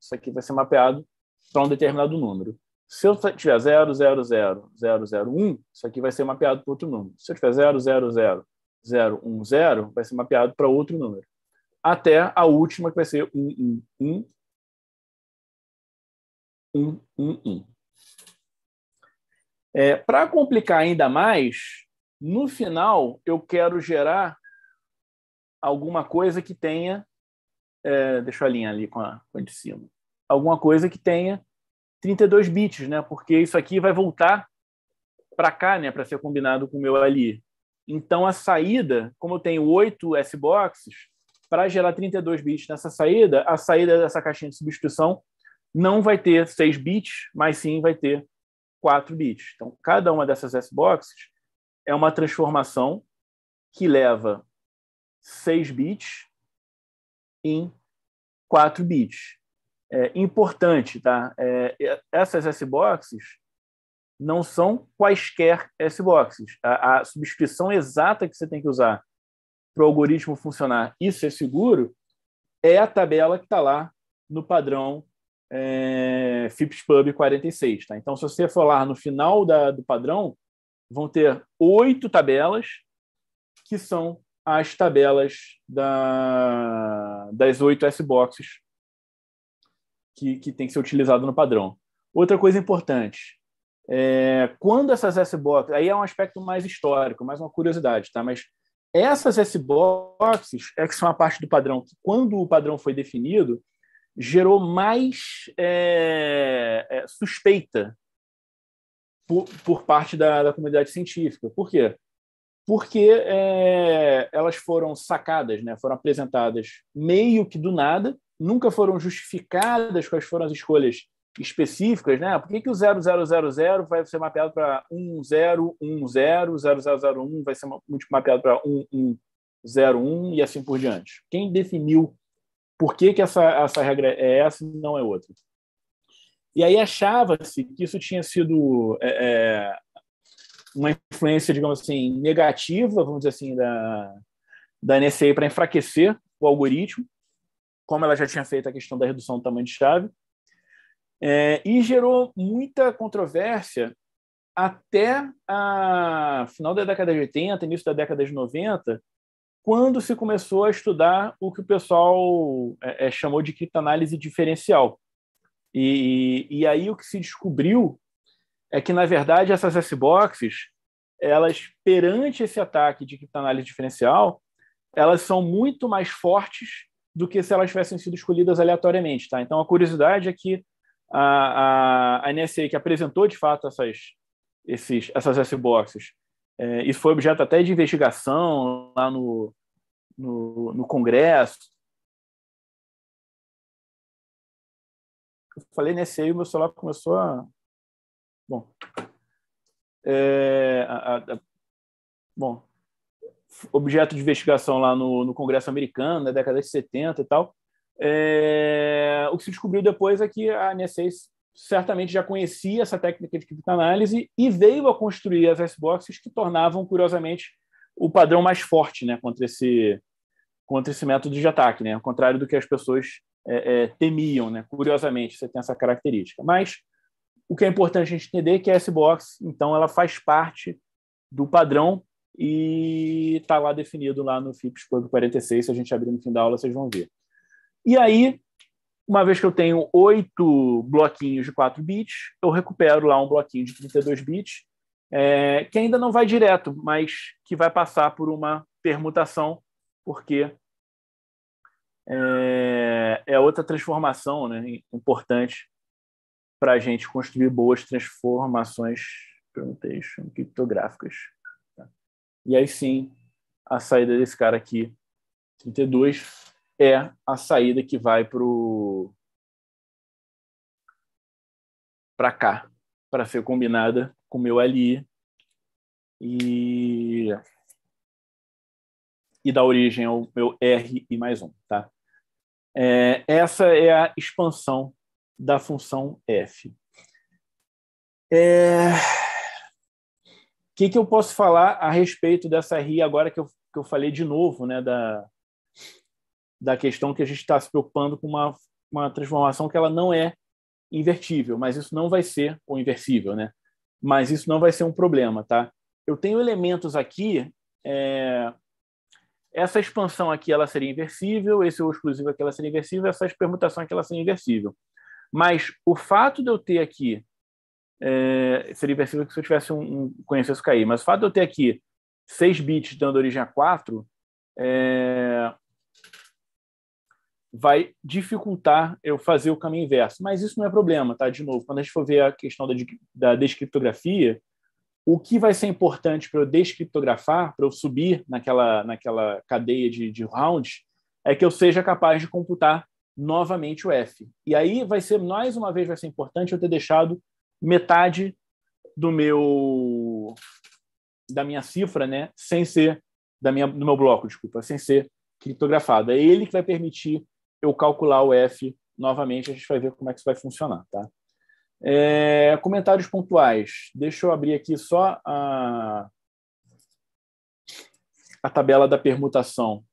isso aqui vai ser mapeado para um determinado número. Se eu tiver 000001, isso aqui vai ser mapeado para outro número. Se eu tiver 000010, vai ser mapeado para outro número até a última, que vai ser 1, 1, 1, 1, 1, é, Para complicar ainda mais, no final eu quero gerar alguma coisa que tenha. É, deixa eu linha ali com a, com a de cima. Alguma coisa que tenha 32 bits, né? Porque isso aqui vai voltar para cá, né? Para ser combinado com o meu ali. Então a saída, como eu tenho oito S-boxes, para gerar 32 bits nessa saída, a saída dessa caixinha de substituição não vai ter 6 bits, mas sim vai ter 4 bits. Então, cada uma dessas S-boxes é uma transformação que leva 6 bits em 4 bits. É importante, tá? É, é, essas S-boxes não são quaisquer S-boxes. A, a substituição exata que você tem que usar para o algoritmo funcionar isso é seguro, é a tabela que está lá no padrão é, PUB 46. Tá? Então, se você for lá no final da, do padrão, vão ter oito tabelas que são as tabelas da, das oito S-boxes que, que tem que ser utilizado no padrão. Outra coisa importante, é, quando essas S-boxes, aí é um aspecto mais histórico, mais uma curiosidade, tá? mas essas S-boxes é que são a parte do padrão que, quando o padrão foi definido, gerou mais é, é, suspeita por, por parte da, da, comunidade científica. Por quê? Porque é, elas foram sacadas, né? foram apresentadas meio que do nada, nunca foram justificadas quais foram as escolhas específicas, né? Por que, que o 0000 vai ser mapeado para 1010, 0001 vai ser mapeado para 1101 e assim por diante? Quem definiu por que, que essa, essa regra é essa e não é outra? E aí achava-se que isso tinha sido é, é uma influência, digamos assim, negativa, vamos dizer assim, da, da NSA para enfraquecer o algoritmo, como ela já tinha feito a questão da redução do tamanho de chave, é, e gerou muita controvérsia até a final da década de 80, início da década de 90, quando se começou a estudar o que o pessoal é, é, chamou de criptanálise diferencial. E, e aí o que se descobriu é que, na verdade, essas S-boxes, elas, perante esse ataque de criptanálise diferencial, elas são muito mais fortes do que se elas tivessem sido escolhidas aleatoriamente. Tá? Então, a curiosidade é que a, a, a NSA, que apresentou de fato essas, esses, essas S-boxes, é, isso foi objeto até de investigação lá no, no, no Congresso. Eu falei nesse aí, o meu celular começou a. Bom. É, a, a, bom. Objeto de investigação lá no, no Congresso americano, na década de 70 e tal. É... O que se descobriu depois é que a NSA certamente já conhecia essa técnica de criptanálise e veio a construir as S-boxes que tornavam, curiosamente, o padrão mais forte né, contra, esse, contra esse método de ataque, né? ao contrário do que as pessoas é, é, temiam. Né? Curiosamente, você tem essa característica. Mas o que é importante a gente entender é que a S-box, então, ela faz parte do padrão e está lá definido lá no FIPS 46. Se a gente abrir no fim da aula, vocês vão ver. E aí, uma vez que eu tenho oito bloquinhos de 4 bits, eu recupero lá um bloquinho de 32 bits, é, que ainda não vai direto, mas que vai passar por uma permutação, porque é, é outra transformação né, importante para a gente construir boas transformações permutation criptográficas. Tá? E aí sim, a saída desse cara aqui, 32, é a saída que vai para para cá, para ser combinada com o meu ali e e dar origem ao meu R e mais um, tá? É, essa é a expansão da função f. É... O que, que eu posso falar a respeito dessa RI agora que eu, que eu falei de novo, né, da, da questão que a gente está se preocupando com uma, uma transformação que ela não é invertível, mas isso não vai ser, ou inversível, né? Mas isso não vai ser um problema, tá? Eu tenho elementos aqui, é... essa expansão aqui ela seria inversível, esse ou exclusivo aqui ela seria inversível, essa permutação aqui ela seria inversível. Mas o fato de eu ter aqui, é... seria inversível que se eu tivesse um, um conhecesse cair, mas o fato de eu ter aqui 6 bits dando origem a 4, é vai dificultar eu fazer o caminho inverso. Mas isso não é problema, tá? De novo, quando a gente for ver a questão da, da descriptografia, o que vai ser importante para eu descriptografar, para eu subir naquela, naquela cadeia de, de rounds, é que eu seja capaz de computar novamente o F. E aí vai ser, mais uma vez, vai ser importante eu ter deixado metade do meu da minha cifra, né, sem ser da minha, do meu bloco, desculpa, sem ser criptografado. É ele que vai permitir eu calcular o F novamente, a gente vai ver como é que isso vai funcionar, tá? É, comentários pontuais. Deixa eu abrir aqui só a, a tabela da permutação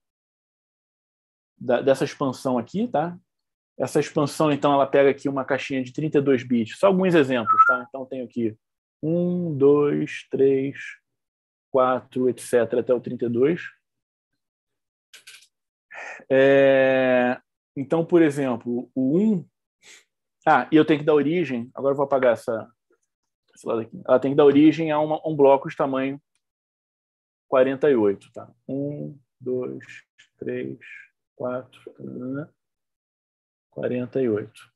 da, dessa expansão aqui, tá? Essa expansão, então, ela pega aqui uma caixinha de 32 bits. Só alguns exemplos, tá? Então, tenho aqui 1, 2, 3, 4, etc., até o 32. É, então, por exemplo, o 1. Ah, e eu tenho que dar origem. Agora eu vou apagar essa, esse lado aqui. Ela tem que dar origem a uma, um bloco de tamanho 48. Tá? 1, 2, 3, 4, 48.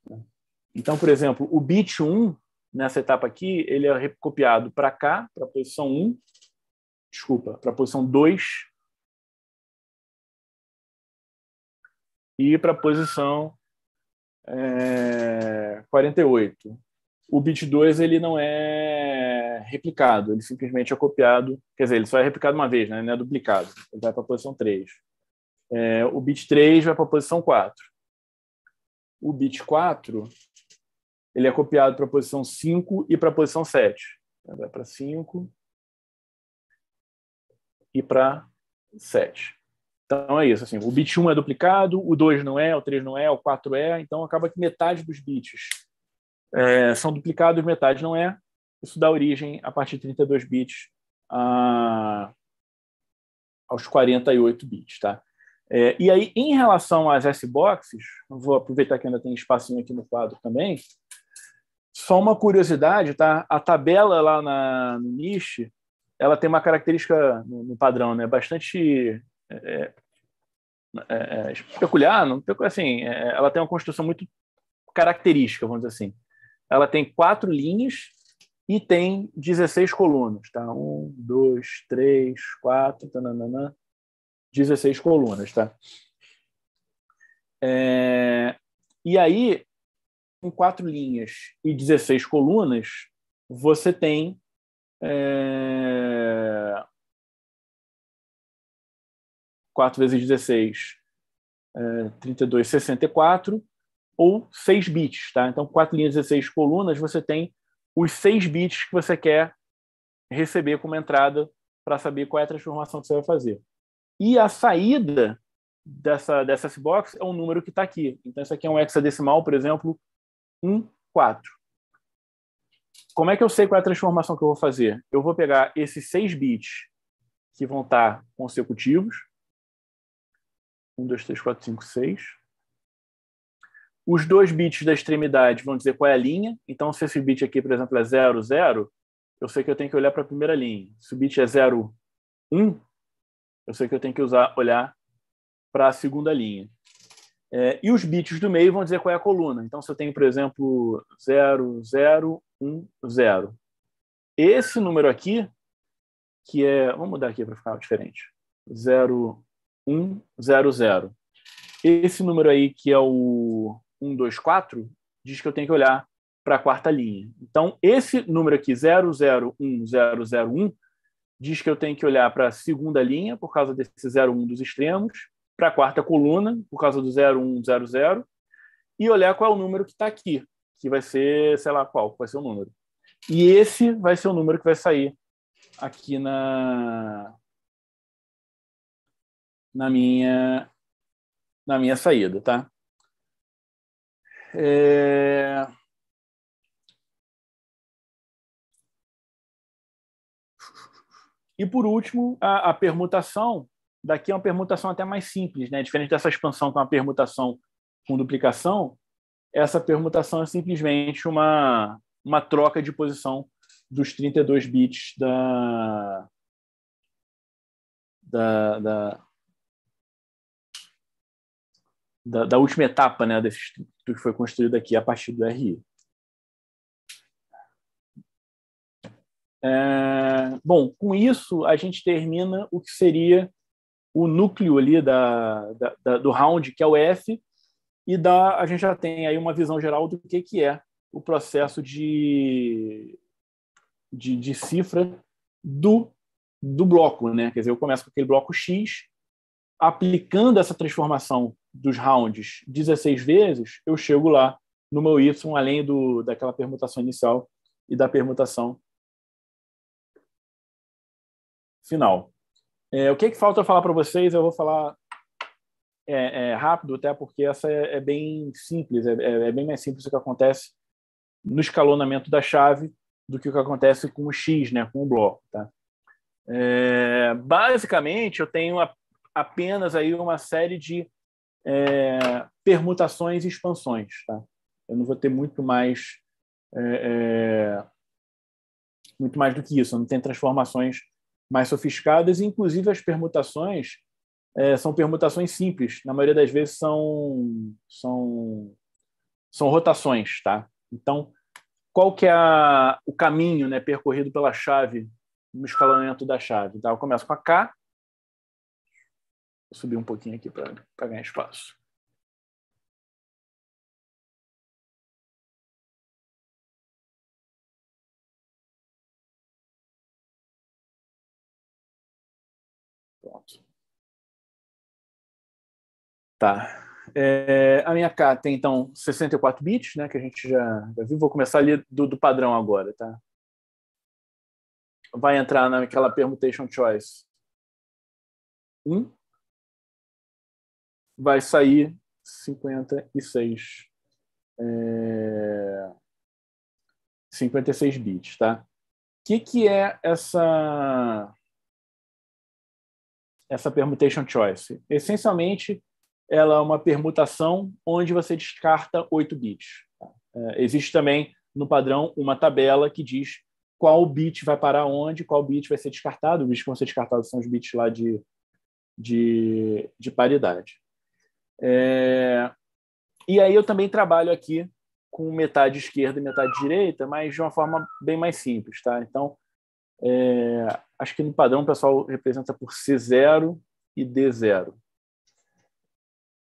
Então, por exemplo, o bit 1, nessa etapa aqui, ele é recopiado para cá, para a posição 1, desculpa, para a posição 2, e ir para a posição é, 48. O bit 2 ele não é replicado, ele simplesmente é copiado, quer dizer, ele só é replicado uma vez, né? não é duplicado, ele vai para a posição 3. É, o bit 3 vai para a posição 4. O bit 4 ele é copiado para a posição 5 e para a posição 7. Então, vai para 5 e para 7. Então é isso, assim, o bit 1 é duplicado, o 2 não é, o 3 não é, o 4 é, então acaba que metade dos bits é, são duplicados, metade não é. Isso dá origem, a partir de 32 bits, a, aos 48 bits, tá? É, e aí, em relação às S-Boxes, vou aproveitar que ainda tem espacinho aqui no quadro também, só uma curiosidade, tá? A tabela lá na, no NIST, ela tem uma característica no, no padrão, né? Bastante é é, é, é, é, peculiar, não, assim, ela tem uma construção muito característica, vamos dizer assim. Ela tem quatro linhas e tem 16 colunas, tá? Um, dois, três, quatro, tananana, 16 colunas, tá? É... E aí, com quatro linhas e 16 colunas, você tem é... 4 vezes 16, é, 32, 64, ou 6 bits. Tá? Então, 4 linhas 16 colunas, você tem os 6 bits que você quer receber como entrada para saber qual é a transformação que você vai fazer. E a saída dessa, dessa box é um número que está aqui. Então, isso aqui é um hexadecimal, por exemplo, 1, 4. Como é que eu sei qual é a transformação que eu vou fazer? Eu vou pegar esses 6 bits que vão estar tá consecutivos, 1, 2, 3, 4, 5, 6. Os dois bits da extremidade vão dizer qual é a linha. Então, se esse bit aqui, por exemplo, é 0, 0, eu sei que eu tenho que olhar para a primeira linha. Se o bit é 0, 1, eu sei que eu tenho que usar, olhar para a segunda linha. É, e os bits do meio vão dizer qual é a coluna. Então, se eu tenho, por exemplo, 0, 0, 1, 0. Esse número aqui, que é. Vamos mudar aqui para ficar diferente. 0, 100. Esse número aí, que é o 124, diz que eu tenho que olhar para a quarta linha. Então, esse número aqui, 001001, diz que eu tenho que olhar para a segunda linha, por causa desse 01 dos extremos, para a quarta coluna, por causa do 0100, e olhar qual é o número que está aqui, que vai ser, sei lá qual, vai ser o número. E esse vai ser o número que vai sair aqui na, na minha, na minha saída, tá? É... E por último, a, a, permutação. Daqui é uma permutação até mais simples, né? Diferente dessa expansão que é uma permutação com duplicação, essa permutação é simplesmente uma, uma troca de posição dos 32 bits da, da, da, da, da, última etapa né, desse que foi construído aqui a partir do RI. É, bom, com isso a gente termina o que seria o núcleo ali da, da, da, do round, que é o F, e da, a gente já tem aí uma visão geral do que, que é o processo de, de, de cifra do, do bloco. Né? Quer dizer, eu começo com aquele bloco X, aplicando essa transformação dos rounds 16 vezes, eu chego lá no meu y, além do, daquela permutação inicial e da permutação final. É, o que, é que falta falar para vocês? Eu vou falar é, é, rápido, até porque essa é, é bem simples, é, é, bem mais simples o que acontece no escalonamento da chave do que o que acontece com o X, né, com o bloco. Tá? basicamente, eu tenho a, apenas aí uma série de é, permutações e expansões. Tá? Eu não vou ter muito mais é, é muito mais do que isso. Eu não tem transformações mais sofisticadas, inclusive as permutações é, são permutações simples. Na maioria das vezes são são são rotações, tá? Então qual que é a, o caminho né, percorrido pela chave no escalonamento da chave. Tá? Eu começo com a K, Vou subir um pouquinho aqui para ganhar espaço. Pronto. Tá. É, a minha K tem, então, 64 bits, né, que a gente já, já viu. Vou começar ali do, do padrão agora, tá? Vai entrar naquela permutation choice 1, vai sair 56. É... 56 bits, tá? O que, que é essa essa permutation choice? Essencialmente, ela é uma permutação onde você descarta 8 bits. Tá? É, existe também no padrão uma tabela que diz qual bit vai parar onde, qual bit vai ser descartado. Os bits que vão ser descartados são os bits lá de, de, de paridade. É... E aí eu também trabalho aqui com metade esquerda e metade direita, mas de uma forma bem mais simples, tá? Então, é... acho que no padrão o pessoal representa por C0 e D0.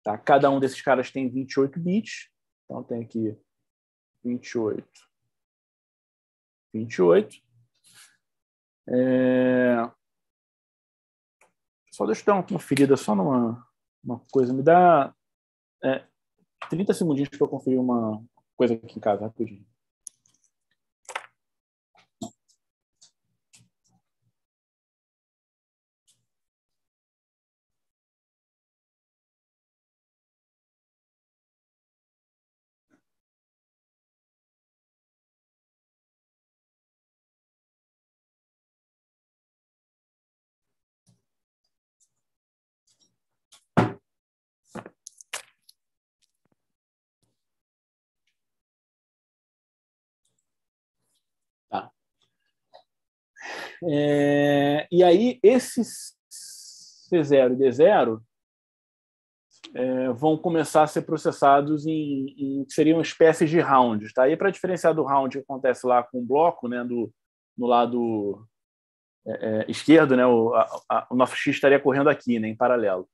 Tá? Cada um desses caras tem 28 bits, então tem aqui 28, 28. É... Só deixa eu dar uma conferida só numa uma coisa. Me dá é, 30 segundinhos para eu conferir uma coisa aqui em casa, rapidinho. É, e aí, esses C0 e D0 é, vão começar a ser processados em, em uma seriam espécies de rounds. Tá? E para diferenciar do round que acontece lá com o bloco, né, do, no lado é, é, esquerdo, né, o, a, a, o nosso X estaria correndo aqui, né, em paralelo.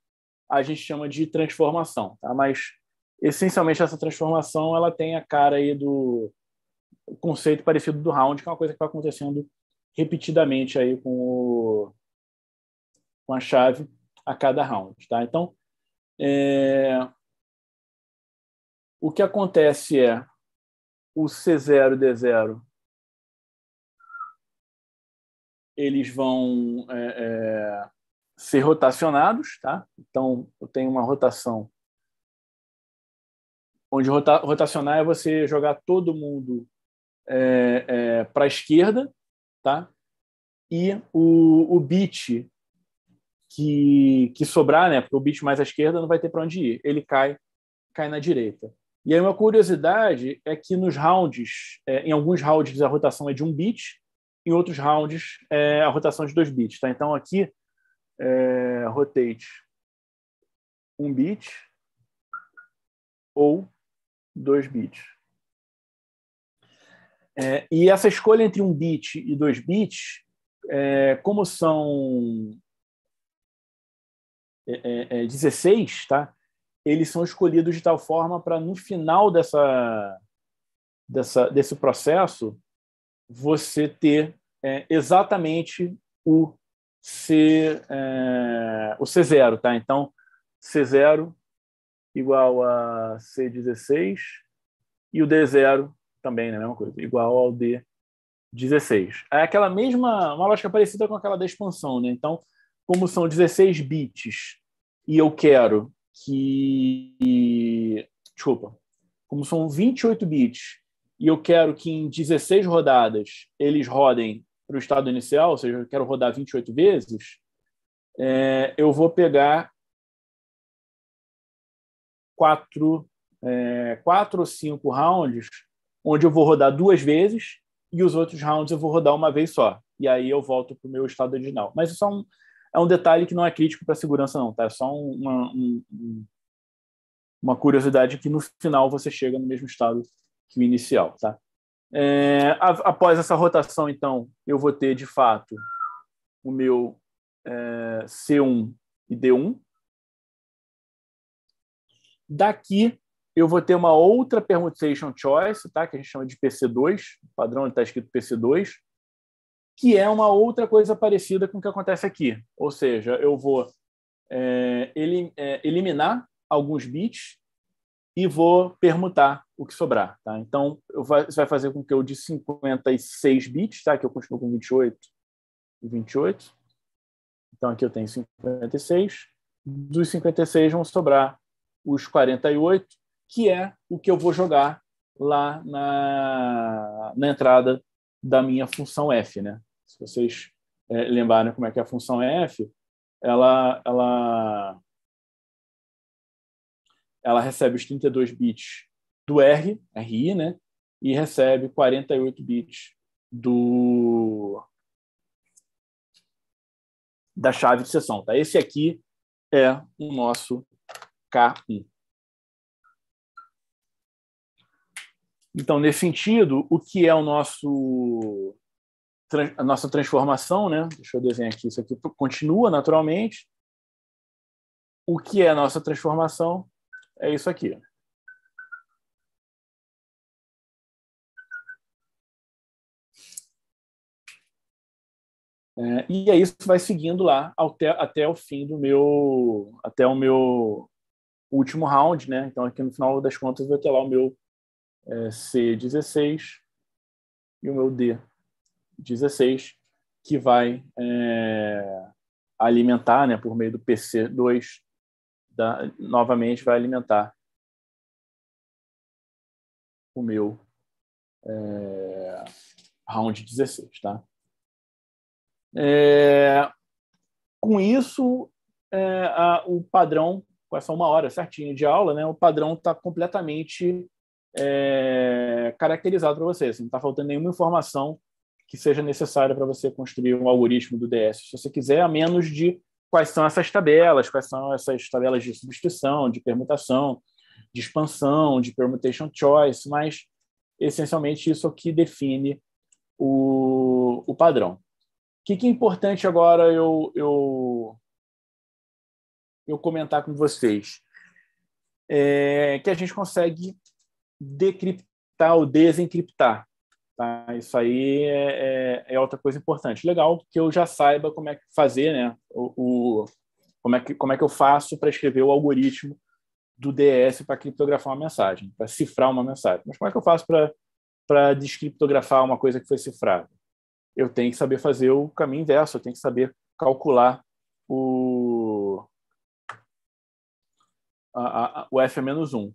A gente chama de transformação, tá? mas essencialmente essa transformação ela tem a cara aí do conceito parecido do round, que é uma coisa que vai tá acontecendo repetidamente aí com, o, com a chave a cada round. Tá? Então, é, o que acontece é o C0 D0 eles vão é, é, ser rotacionados, tá? Então eu tenho uma rotação onde rota, rotacionar é você jogar todo mundo é, é para a esquerda tá? E o, o bit que, que sobrar, né? Porque o bit mais à esquerda não vai ter para onde ir. Ele cai, cai na direita. E aí uma curiosidade é que nos rounds, é, em alguns rounds a rotação é de um bit, em outros rounds é a rotação de dois bits, tá? Então aqui é, rotate um bit ou dois bits. É, e essa escolha entre um bit e dois bits, é, como são é, é, 16, é tá? eles são escolhidos de tal forma para, no final dessa, dessa, desse processo, você ter é, exatamente o, C, é, o C0. Tá? Então, C0 igual a C16 e o D0 também, né? Mesma é coisa, igual ao D16. É aquela mesma, uma lógica parecida com aquela da expansão, né? Então, como são 16 bits e eu quero que. Desculpa. Como são 28 bits e eu quero que em 16 rodadas eles rodem para o estado inicial, ou seja, eu quero rodar 28 vezes, é, eu vou pegar quatro, é, quatro ou cinco rounds onde eu vou rodar duas vezes e os outros rounds eu vou rodar uma vez só. E aí eu volto para o meu estado original. Mas isso é um, é um detalhe que não é crítico para a segurança, não, tá? É só uma, um, uma curiosidade que no final você chega no mesmo estado que o inicial, tá? É, após essa rotação, então, eu vou ter de fato o meu é, C1 e D1. Daqui eu vou ter uma outra permutation choice, tá? que a gente chama de PC2, o padrão está escrito PC2, que é uma outra coisa parecida com o que acontece aqui. Ou seja, eu vou é, é, eliminar alguns bits e vou permutar o que sobrar. Tá? Então, vai, isso vai fazer com que eu de 56 bits, tá? que eu continuo com 28 e 28. Então, aqui eu tenho 56. Dos 56 vão sobrar os 48 que é o que eu vou jogar lá na, na entrada da minha função f. Né? Se vocês é, lembrarem como é que é a função f, ela, ela, ela recebe os 32 bits do R, RI, né? e recebe 48 bits do da chave de sessão. Tá? Esse aqui é o nosso K1. Então, nesse sentido, o que é o nosso a nossa transformação, né? Deixa eu desenhar aqui isso aqui continua naturalmente. O que é a nossa transformação é isso aqui. É, e é isso que vai seguindo lá até, até o fim do meu até o meu último round, né? Então aqui no final das contas vai ter lá o meu é, C16 e o meu D16, que vai é, alimentar, né, por meio do PC2, da, novamente vai alimentar o meu é, round 16. Tá? É, com isso, é, a, o padrão, com essa uma hora certinha de aula, né, o padrão está completamente é, caracterizado para você. Assim, não está faltando nenhuma informação que seja necessária para você construir um algoritmo do DS, se você quiser, a menos de quais são essas tabelas, quais são essas tabelas de substituição, de permutação, de expansão, de permutation choice, mas essencialmente isso é o que define o, o padrão. O que, que é importante agora eu, eu, eu comentar com vocês? É que a gente consegue decriptar ou desencriptar. Tá? Isso aí é, é, é, outra coisa importante. Legal que eu já saiba como é que fazer, né? O, o como, é que, como é que eu faço para escrever o algoritmo do DS para criptografar uma mensagem, para cifrar uma mensagem. Mas como é que eu faço para descriptografar uma coisa que foi cifrada? Eu tenho que saber fazer o caminho inverso, eu tenho que saber calcular o, a, a, o F-1.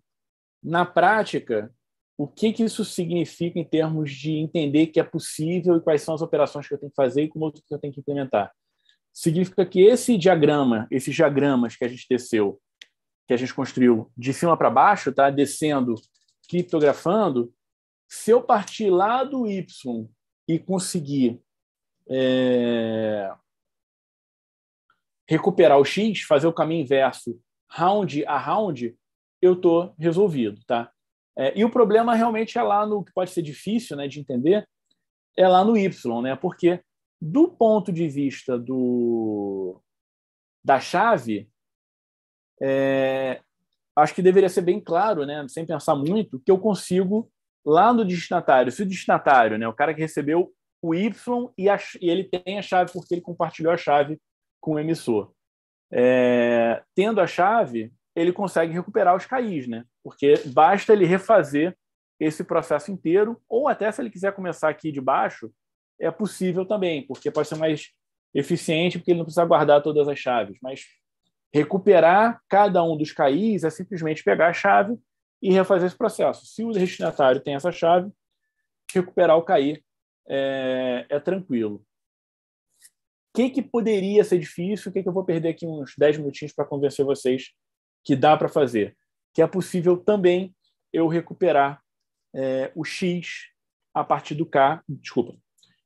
Na prática, o que, que isso significa em termos de entender que é possível e quais são as operações que eu tenho que fazer e como eu tenho que implementar? Significa que esse diagrama, esses diagramas que a gente teceu, que a gente construiu de cima para baixo, tá? descendo, criptografando, se eu partir lá do Y e conseguir é, recuperar o X, fazer o caminho inverso round a round, eu estou resolvido, tá? É, e o problema realmente é lá no que pode ser difícil, né, de entender, é lá no y, né? Porque do ponto de vista do da chave, é, acho que deveria ser bem claro, né, sem pensar muito, que eu consigo lá no destinatário, se o destinatário, né, o cara que recebeu o Y e, a, e, ele tem a chave porque ele compartilhou a chave com o emissor. É, tendo a chave, ele consegue recuperar os CAIs, né? Porque basta ele refazer esse processo inteiro, ou até se ele quiser começar aqui de baixo, é possível também, porque pode ser mais eficiente, porque ele não precisa guardar todas as chaves. Mas recuperar cada um dos CAIs é simplesmente pegar a chave e refazer esse processo. Se o destinatário tem essa chave, recuperar o CAI é, é tranquilo. O que, que poderia ser difícil? O que, que eu vou perder aqui uns 10 minutinhos para convencer vocês que dá para fazer, que é possível também eu recuperar é, o x a partir do k, desculpa,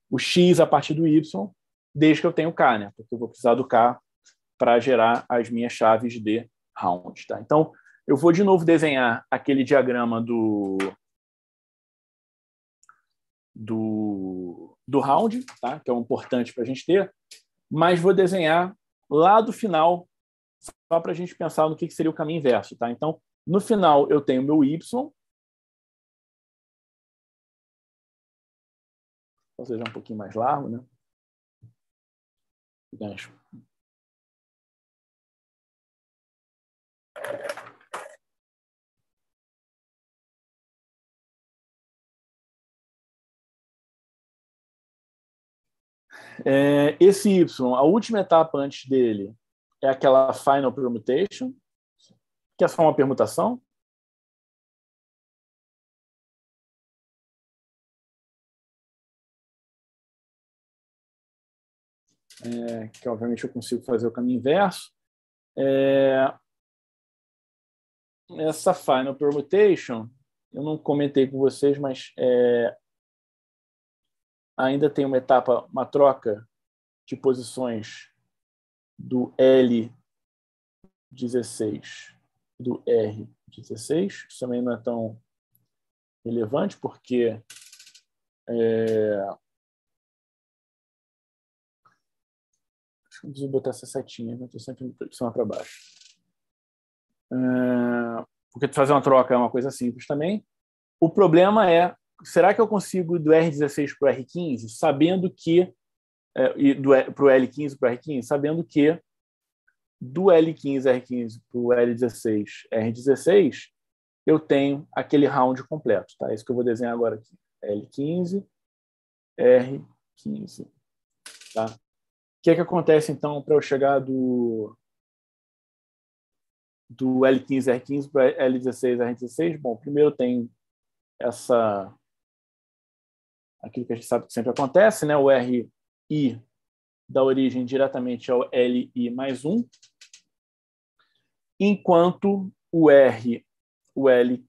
o x a partir do y, desde que eu tenho k, né? Porque eu vou precisar do k para gerar as minhas chaves de round, tá? Então, eu vou de novo desenhar aquele diagrama do do, do round, tá? que é o importante para a gente ter, mas vou desenhar lá do final só para a gente pensar no que, que seria o caminho inverso. Tá? Então, no final, eu tenho meu y, ou seja, é um pouquinho mais largo, né? Gancho. É, esse Y, a última etapa antes dele é aquela final permutation, que é só uma permutação. É, que obviamente eu consigo fazer o caminho inverso. É, essa final permutation, eu não comentei com vocês, mas é, ainda tem uma etapa, uma troca de posições do L16 do R16. Isso também não é tão relevante, porque é... Deixa eu botar essa setinha, né? estou sempre de cima para baixo. É... Porque fazer uma troca é uma coisa simples também. O problema é, será que eu consigo do R16 para o R15, sabendo que para é, o L15 para o R15, sabendo que do L15, R15 para o L16, R16, eu tenho aquele round completo. Tá? Isso que eu vou desenhar agora aqui. L15, R15. Tá? O que, é que acontece, então, para eu chegar do, do L15, R15 para L16, R16? Bom, primeiro tem essa aquilo que a gente sabe que sempre acontece, né? o R i dá origem diretamente ao LI mais 1, enquanto o R, o LI,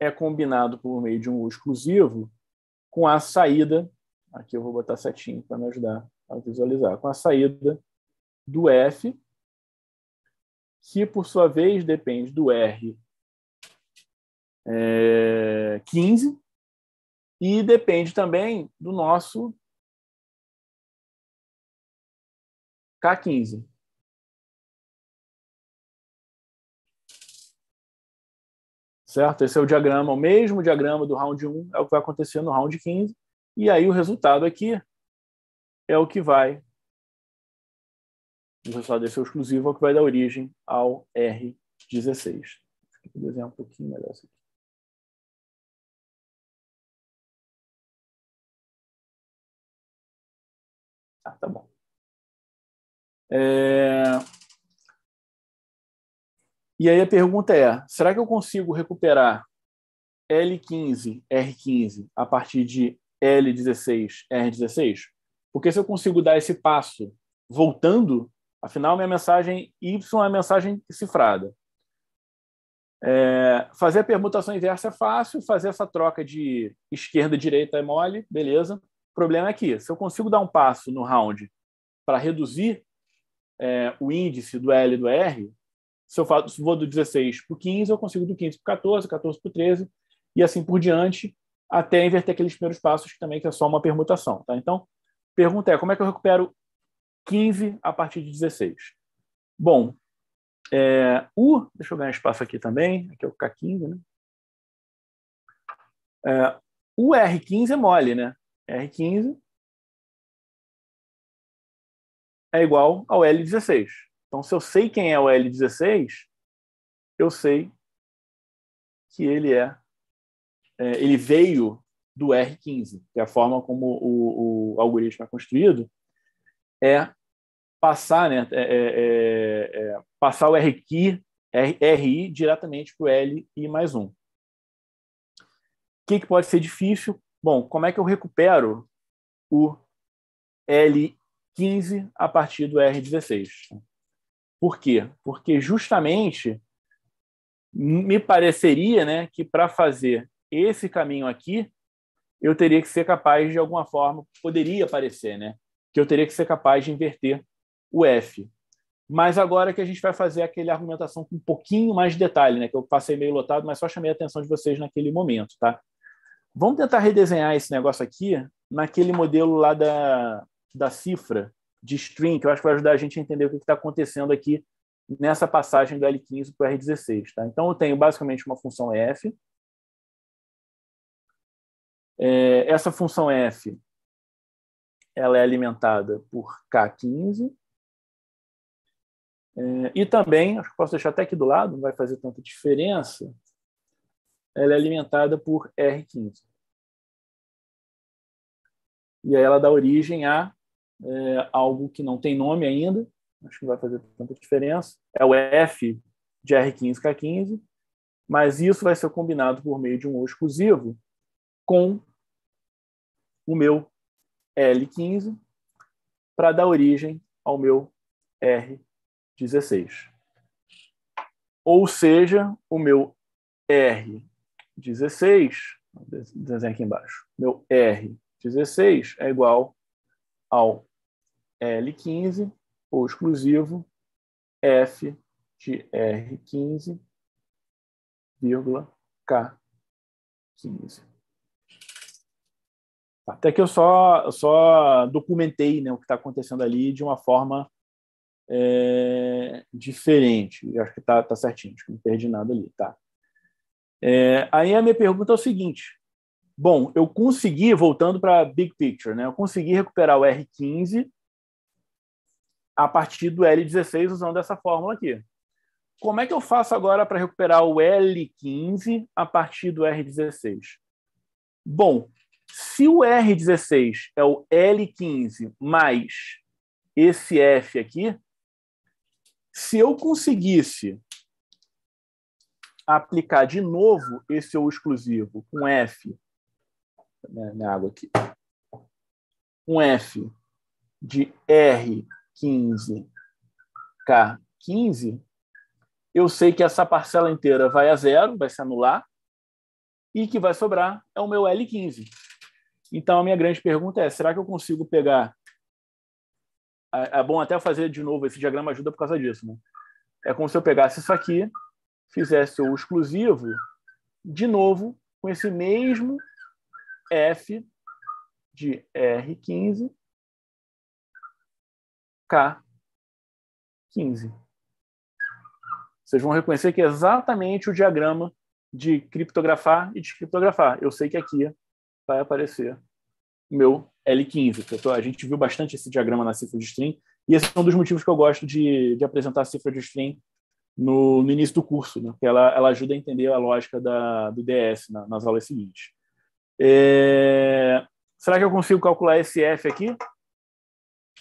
é combinado por meio de um U exclusivo com a saída, aqui eu vou botar setinho para me ajudar a visualizar, com a saída do F, que por sua vez depende do R é, 15, e depende também do nosso K15. Certo? Esse é o diagrama, o mesmo diagrama do round 1, é o que vai acontecer no round 15. E aí o resultado aqui é o que vai. O resultado desse é o exclusivo, é o que vai dar origem ao R16. Vou eu desenhar um pouquinho melhor isso aqui. Ah, tá bom. É... E aí a pergunta é: será que eu consigo recuperar L15, R15 a partir de L16, R16? Porque se eu consigo dar esse passo voltando, afinal minha mensagem Y é a mensagem cifrada. É, fazer a permutação inversa é fácil, fazer essa troca de esquerda-direita é mole, beleza problema é que, se eu consigo dar um passo no round para reduzir é, o índice do L e do R, se eu faço, vou do 16 para o 15, eu consigo do 15 para o 14, 14 para o 13, e assim por diante, até inverter aqueles primeiros passos que também que é só uma permutação. Tá? Então, pergunta é, como é que eu recupero 15 a partir de 16? Bom, é, o, deixa eu ganhar espaço aqui também, aqui é o K15, né? É, o R15 é mole, né? R15 é igual ao L16. Então, se eu sei quem é o L16, eu sei que ele é, é ele veio do R15, que é a forma como o, o algoritmo é construído, é passar, né, é, é, é, é passar o RQI, RI diretamente para o L e mais 1. O que, que pode ser difícil? Bom, como é que eu recupero o L15 a partir do R16? Por quê? Porque justamente me pareceria né, que para fazer esse caminho aqui, eu teria que ser capaz de alguma forma, poderia parecer, né, que eu teria que ser capaz de inverter o F. Mas agora que a gente vai fazer aquela argumentação com um pouquinho mais de detalhe, né, que eu passei meio lotado, mas só chamei a atenção de vocês naquele momento, tá? Vamos tentar redesenhar esse negócio aqui naquele modelo lá da, da cifra de string, que eu acho que vai ajudar a gente a entender o que está acontecendo aqui nessa passagem do L15 para o R16. Tá? Então, eu tenho basicamente uma função f. É, essa função f ela é alimentada por K15. É, e também, acho que posso deixar até aqui do lado, não vai fazer tanta diferença ela é alimentada por R15. E aí ela dá origem a é, algo que não tem nome ainda, acho que não vai fazer tanta diferença, é o F de R15K15, mas isso vai ser combinado por meio de um O exclusivo com o meu L15 para dar origem ao meu R16. Ou seja, o meu R 16, desenho aqui embaixo, meu R16 é igual ao L15, ou exclusivo, F de R15, vírgula K15. Até que eu só, só documentei né, o que está acontecendo ali de uma forma é, diferente. Eu acho que está tá certinho, acho que não perdi nada ali. Tá? É, aí a minha pergunta é o seguinte: bom, eu consegui, voltando para a Big Picture, né, eu consegui recuperar o R15 a partir do L16 usando essa fórmula aqui. Como é que eu faço agora para recuperar o L15 a partir do R16? Bom, se o R16 é o L15 mais esse F aqui, se eu conseguisse aplicar de novo esse ou exclusivo com F, né, na água aqui, um F de R15K15, eu sei que essa parcela inteira vai a zero, vai se anular, e que vai sobrar é o meu L15. Então, a minha grande pergunta é, será que eu consigo pegar... É, é bom até fazer de novo, esse diagrama ajuda por causa disso. Né? É como se eu pegasse isso aqui fizesse o exclusivo, de novo, com esse mesmo F de R15, K15. Vocês vão reconhecer que é exatamente o diagrama de criptografar e descriptografar. Eu sei que aqui vai aparecer o meu L15. a gente viu bastante esse diagrama na cifra de string, e esse é um dos motivos que eu gosto de, de apresentar a cifra de string no, no início do curso, né? que ela, ela ajuda a entender a lógica da, do DS na, nas aulas seguintes. É, será que eu consigo calcular esse F aqui?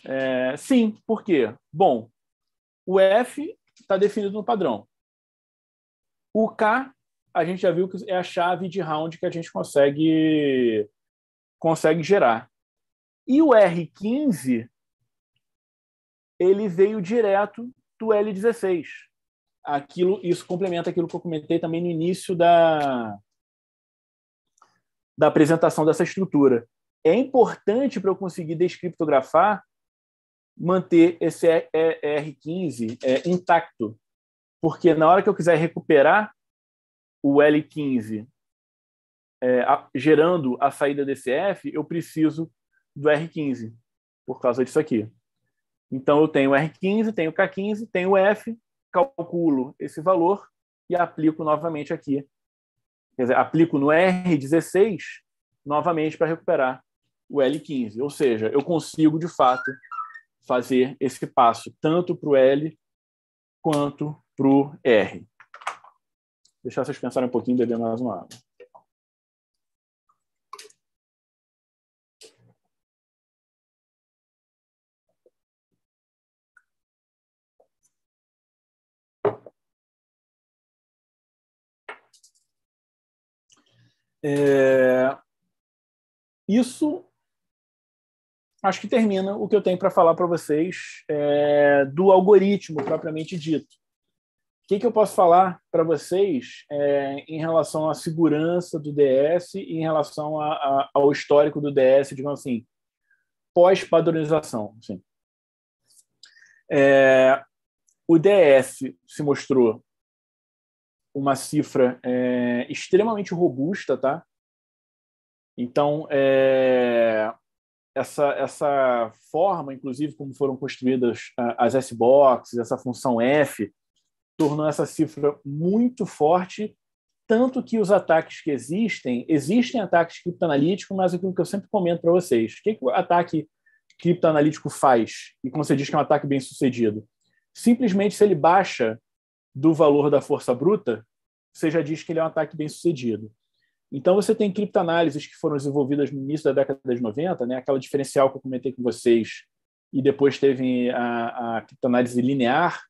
É, sim, por quê? Bom, o F está definido no padrão. O K, a gente já viu que é a chave de round que a gente consegue, consegue gerar. E o R15, ele veio direto do L16 aquilo, isso complementa aquilo que eu comentei também no início da, da apresentação dessa estrutura. É importante para eu conseguir descriptografar manter esse R15 é, intacto, porque na hora que eu quiser recuperar o L15 é, a, gerando a saída desse F, eu preciso do R15 por causa disso aqui. Então eu tenho R15, tenho K15, tenho F, calculo esse valor e aplico novamente aqui. Quer dizer, aplico no R16 novamente para recuperar o L15. Ou seja, eu consigo, de fato, fazer esse passo tanto para o L quanto para o R. Deixar vocês pensarem um pouquinho, beber mais uma água. É... Isso acho que termina o que eu tenho para falar para vocês é, do algoritmo propriamente dito. O que, que eu posso falar para vocês é, em relação à segurança do DS e em relação a, a, ao histórico do DS, digamos assim, pós-padronização? Assim. É, o DS se mostrou uma cifra é, extremamente robusta, tá? Então, é, essa, essa forma, inclusive, como foram construídas as S-Boxes, essa função F, tornou essa cifra muito forte, tanto que os ataques que existem, existem ataques criptoanalíticos, mas aquilo que eu sempre comento para vocês, o que, que o ataque criptoanalítico faz, e como você diz que é um ataque bem sucedido? Simplesmente, se ele baixa do valor da força bruta, você já diz que ele é um ataque bem sucedido. Então, você tem criptanálises que foram desenvolvidas no início da década de 90, né? aquela diferencial que eu comentei com vocês, e depois teve a, a criptanálise linear,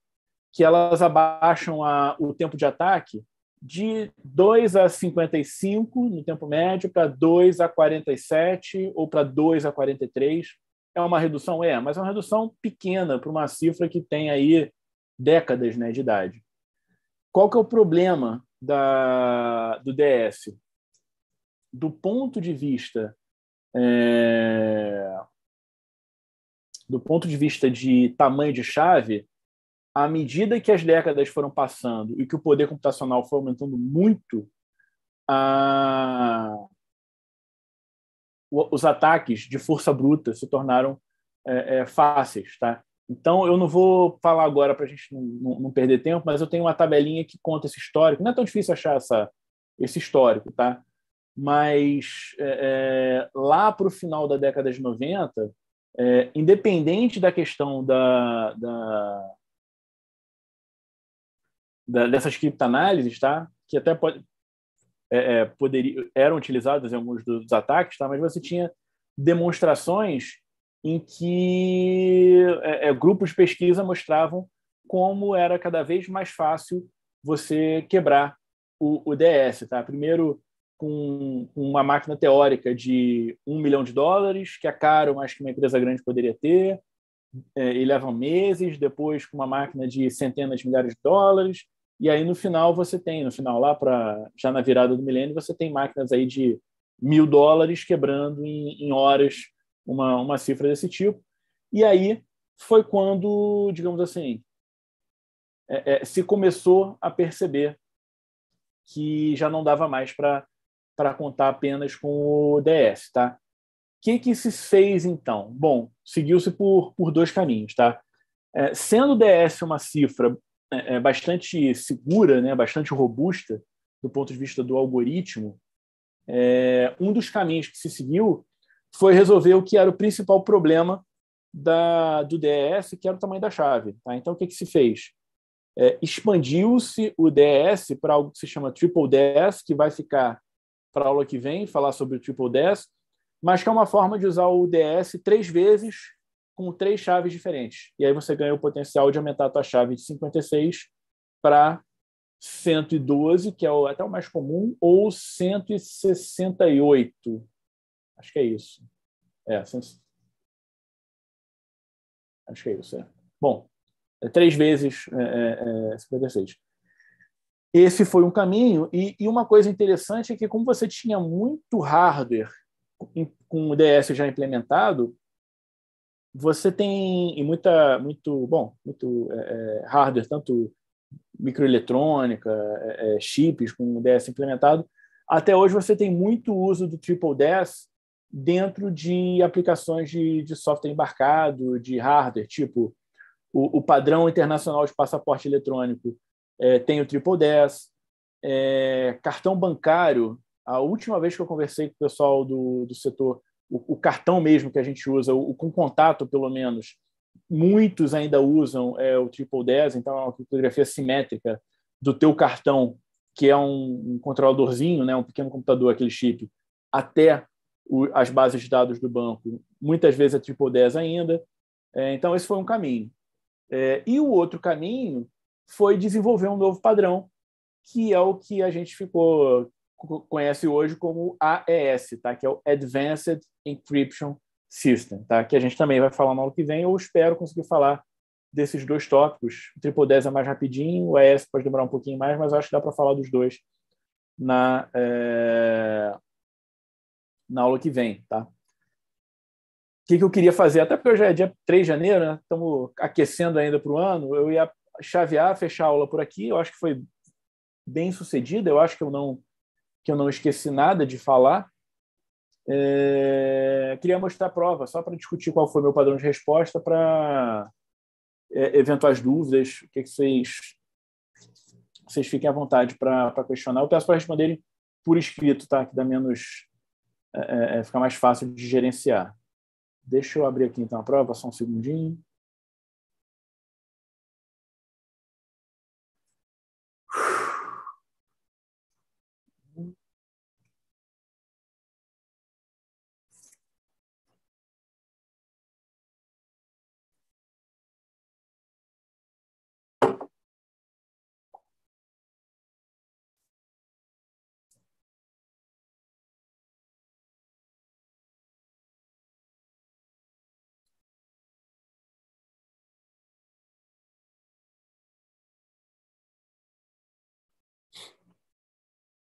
que elas abaixam a, o tempo de ataque de 2 a 55 no tempo médio para 2 a 47 ou para 2 a 43. É uma redução? É, mas é uma redução pequena para uma cifra que tem aí décadas né, de idade. Qual que é o problema da, do DF? Do ponto de vista é, do ponto de vista de tamanho de chave, à medida que as décadas foram passando e que o poder computacional foi aumentando muito, a, os ataques de força bruta se tornaram é, é, fáceis, tá? Então, eu não vou falar agora para a gente não, não, perder tempo, mas eu tenho uma tabelinha que conta esse histórico. Não é tão difícil achar essa, esse histórico, tá? Mas é, é lá para o final da década de 90, é, independente da questão da, da, da, dessas criptanálises, tá? que até pode, é, é, poderia, eram utilizadas em alguns dos ataques, tá? mas você tinha demonstrações em que é, é, grupos de pesquisa mostravam como era cada vez mais fácil você quebrar o, o DS. Tá? Primeiro, com uma máquina teórica de um milhão de dólares, que é caro, mas que uma empresa grande poderia ter, é, e levam meses, depois com uma máquina de centenas de milhares de dólares, e aí no final você tem, no final lá, para já na virada do milênio, você tem máquinas aí de mil dólares quebrando em, em horas uma, uma cifra desse tipo. E aí foi quando, digamos assim, é, é, se começou a perceber que já não dava mais para contar apenas com o DS, tá? O que, que se fez então? Bom, seguiu-se por, por dois caminhos, tá? É, sendo o DS uma cifra é, é, bastante segura, né, bastante robusta do ponto de vista do algoritmo, é, um dos caminhos que se seguiu foi resolver o que era o principal problema da, do DES, que era o tamanho da chave. Tá? Então, o que, que se fez? É, Expandiu-se o DES para algo que se chama Triple DES, que vai ficar para a aula que vem, falar sobre o Triple DES, mas que é uma forma de usar o DS três vezes com três chaves diferentes. E aí você ganha o potencial de aumentar a sua chave de 56 para 112, que é até o mais comum, ou 168, Acho que é isso. É, acho que é isso. É. Bom, é três vezes é, é, 56. É, Esse foi um caminho, e, e, uma coisa interessante é que, como você tinha muito hardware com o DS já implementado, você tem muita, muito, bom, muito é, é hardware, tanto microeletrônica, é, chips com o DS implementado. Até hoje você tem muito uso do Triple DS dentro de aplicações de, de software embarcado, de hardware, tipo o, o padrão internacional de passaporte eletrônico é, tem o Triple 10, é, cartão bancário. A última vez que eu conversei com o pessoal do, do setor, o, o cartão mesmo que a gente usa, o, o, com contato pelo menos, muitos ainda usam é, o Triple 10, então é uma criptografia simétrica do teu cartão, que é um, um controladorzinho, né, um pequeno computador, aquele chip, até as bases de dados do banco, muitas vezes a é triple 10 ainda. É, então, esse foi um caminho. É, e o outro caminho foi desenvolver um novo padrão, que é o que a gente ficou conhece hoje como AES, tá? que é o Advanced Encryption System, tá? que a gente também vai falar no ano que vem. ou espero conseguir falar desses dois tópicos. O Triple 10 é mais rapidinho, o AES pode demorar um pouquinho mais, mas acho que dá para falar dos dois na, é, na aula que vem, tá? O que, que eu queria fazer? Até porque hoje é dia 3 de janeiro, né? estamos aquecendo ainda para o ano, eu ia chavear, fechar a aula por aqui, eu acho que foi bem sucedida, eu acho que eu não, que eu não esqueci nada de falar. É, queria mostrar a prova, só para discutir qual foi meu padrão de resposta para é, eventuais dúvidas, o que, que vocês, vocês fiquem à vontade para questionar. Eu peço para responderem por escrito, tá? Que dá menos, é, é, é, fica mais fácil de gerenciar. Deixa eu abrir aqui então a prova, só um segundinho.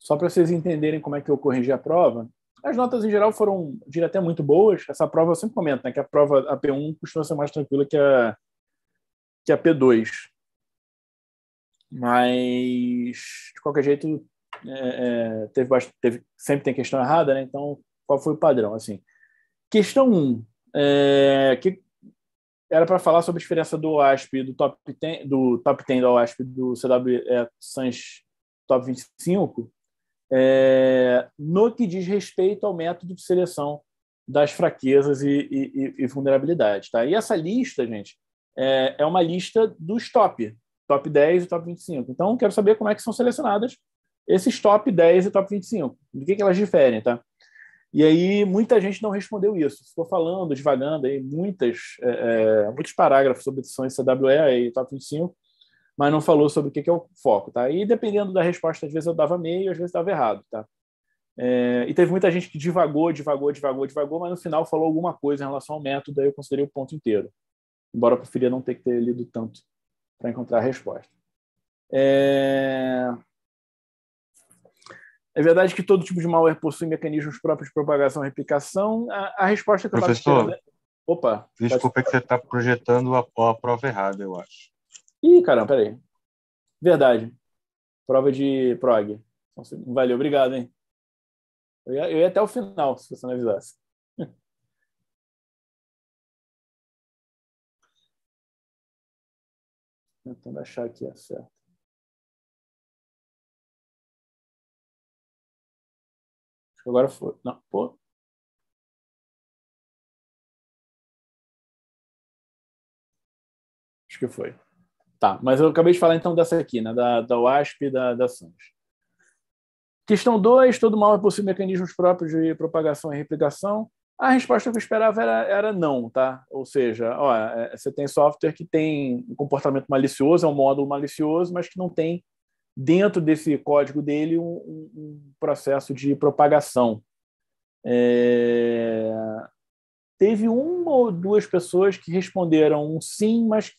Só para vocês entenderem como é que eu corrigi a prova, as notas em geral foram, diria até, muito boas. Essa prova eu sempre comento, né, que a prova a P1 costuma ser mais tranquila que a, que a P2. Mas, de qualquer jeito, é, é, teve, teve, sempre tem questão errada, né? Então, qual foi o padrão? Assim, questão 1, um, é, que era para falar sobre a diferença do ASP do top 10, do top 10 do ASP do CW é, Sans Top 25 é, no que diz respeito ao método de seleção das fraquezas e, e, e vulnerabilidades. Tá? E essa lista, gente, é, é uma lista dos top, top 10 e top 25. Então, quero saber como é que são selecionadas esses top 10 e top 25. Do que, que elas diferem, tá? E aí, muita gente não respondeu isso. Ficou falando, devagar, aí, muitas, é, é, muitos parágrafos sobre edições CWE e top 25 mas não falou sobre o que, é o foco, tá? E dependendo da resposta, às vezes eu dava meio, às vezes dava errado, tá? É, e teve muita gente que divagou, divagou, divagou, divagou, mas no final falou alguma coisa em relação ao método, aí eu considerei o ponto inteiro. Embora eu preferia não ter que ter lido tanto para encontrar a resposta. É... é... verdade que todo tipo de malware possui mecanismos próprios de propagação e replicação. A, a resposta que eu Professor, é- Opa! Desculpa pode... que você está projetando a, a prova errada, eu acho. Ih, caramba, peraí. Verdade. Prova de prog. Valeu, obrigado, hein? Eu ia, eu ia até o final, se você não avisasse. Tentando achar aqui é a que Agora foi. Não, pô. Acho que foi. Tá, mas eu acabei de falar então dessa aqui, né? da, da WASP e da, da SANS. Questão 2, todo mal é possui mecanismos próprios de propagação e replicação. A resposta que eu esperava era, era não, tá? Ou seja, ó, é, é, você tem software que tem um comportamento malicioso, é um módulo malicioso, mas que não tem dentro desse código dele um, um processo de propagação. É... Teve uma ou duas pessoas que responderam um sim, mas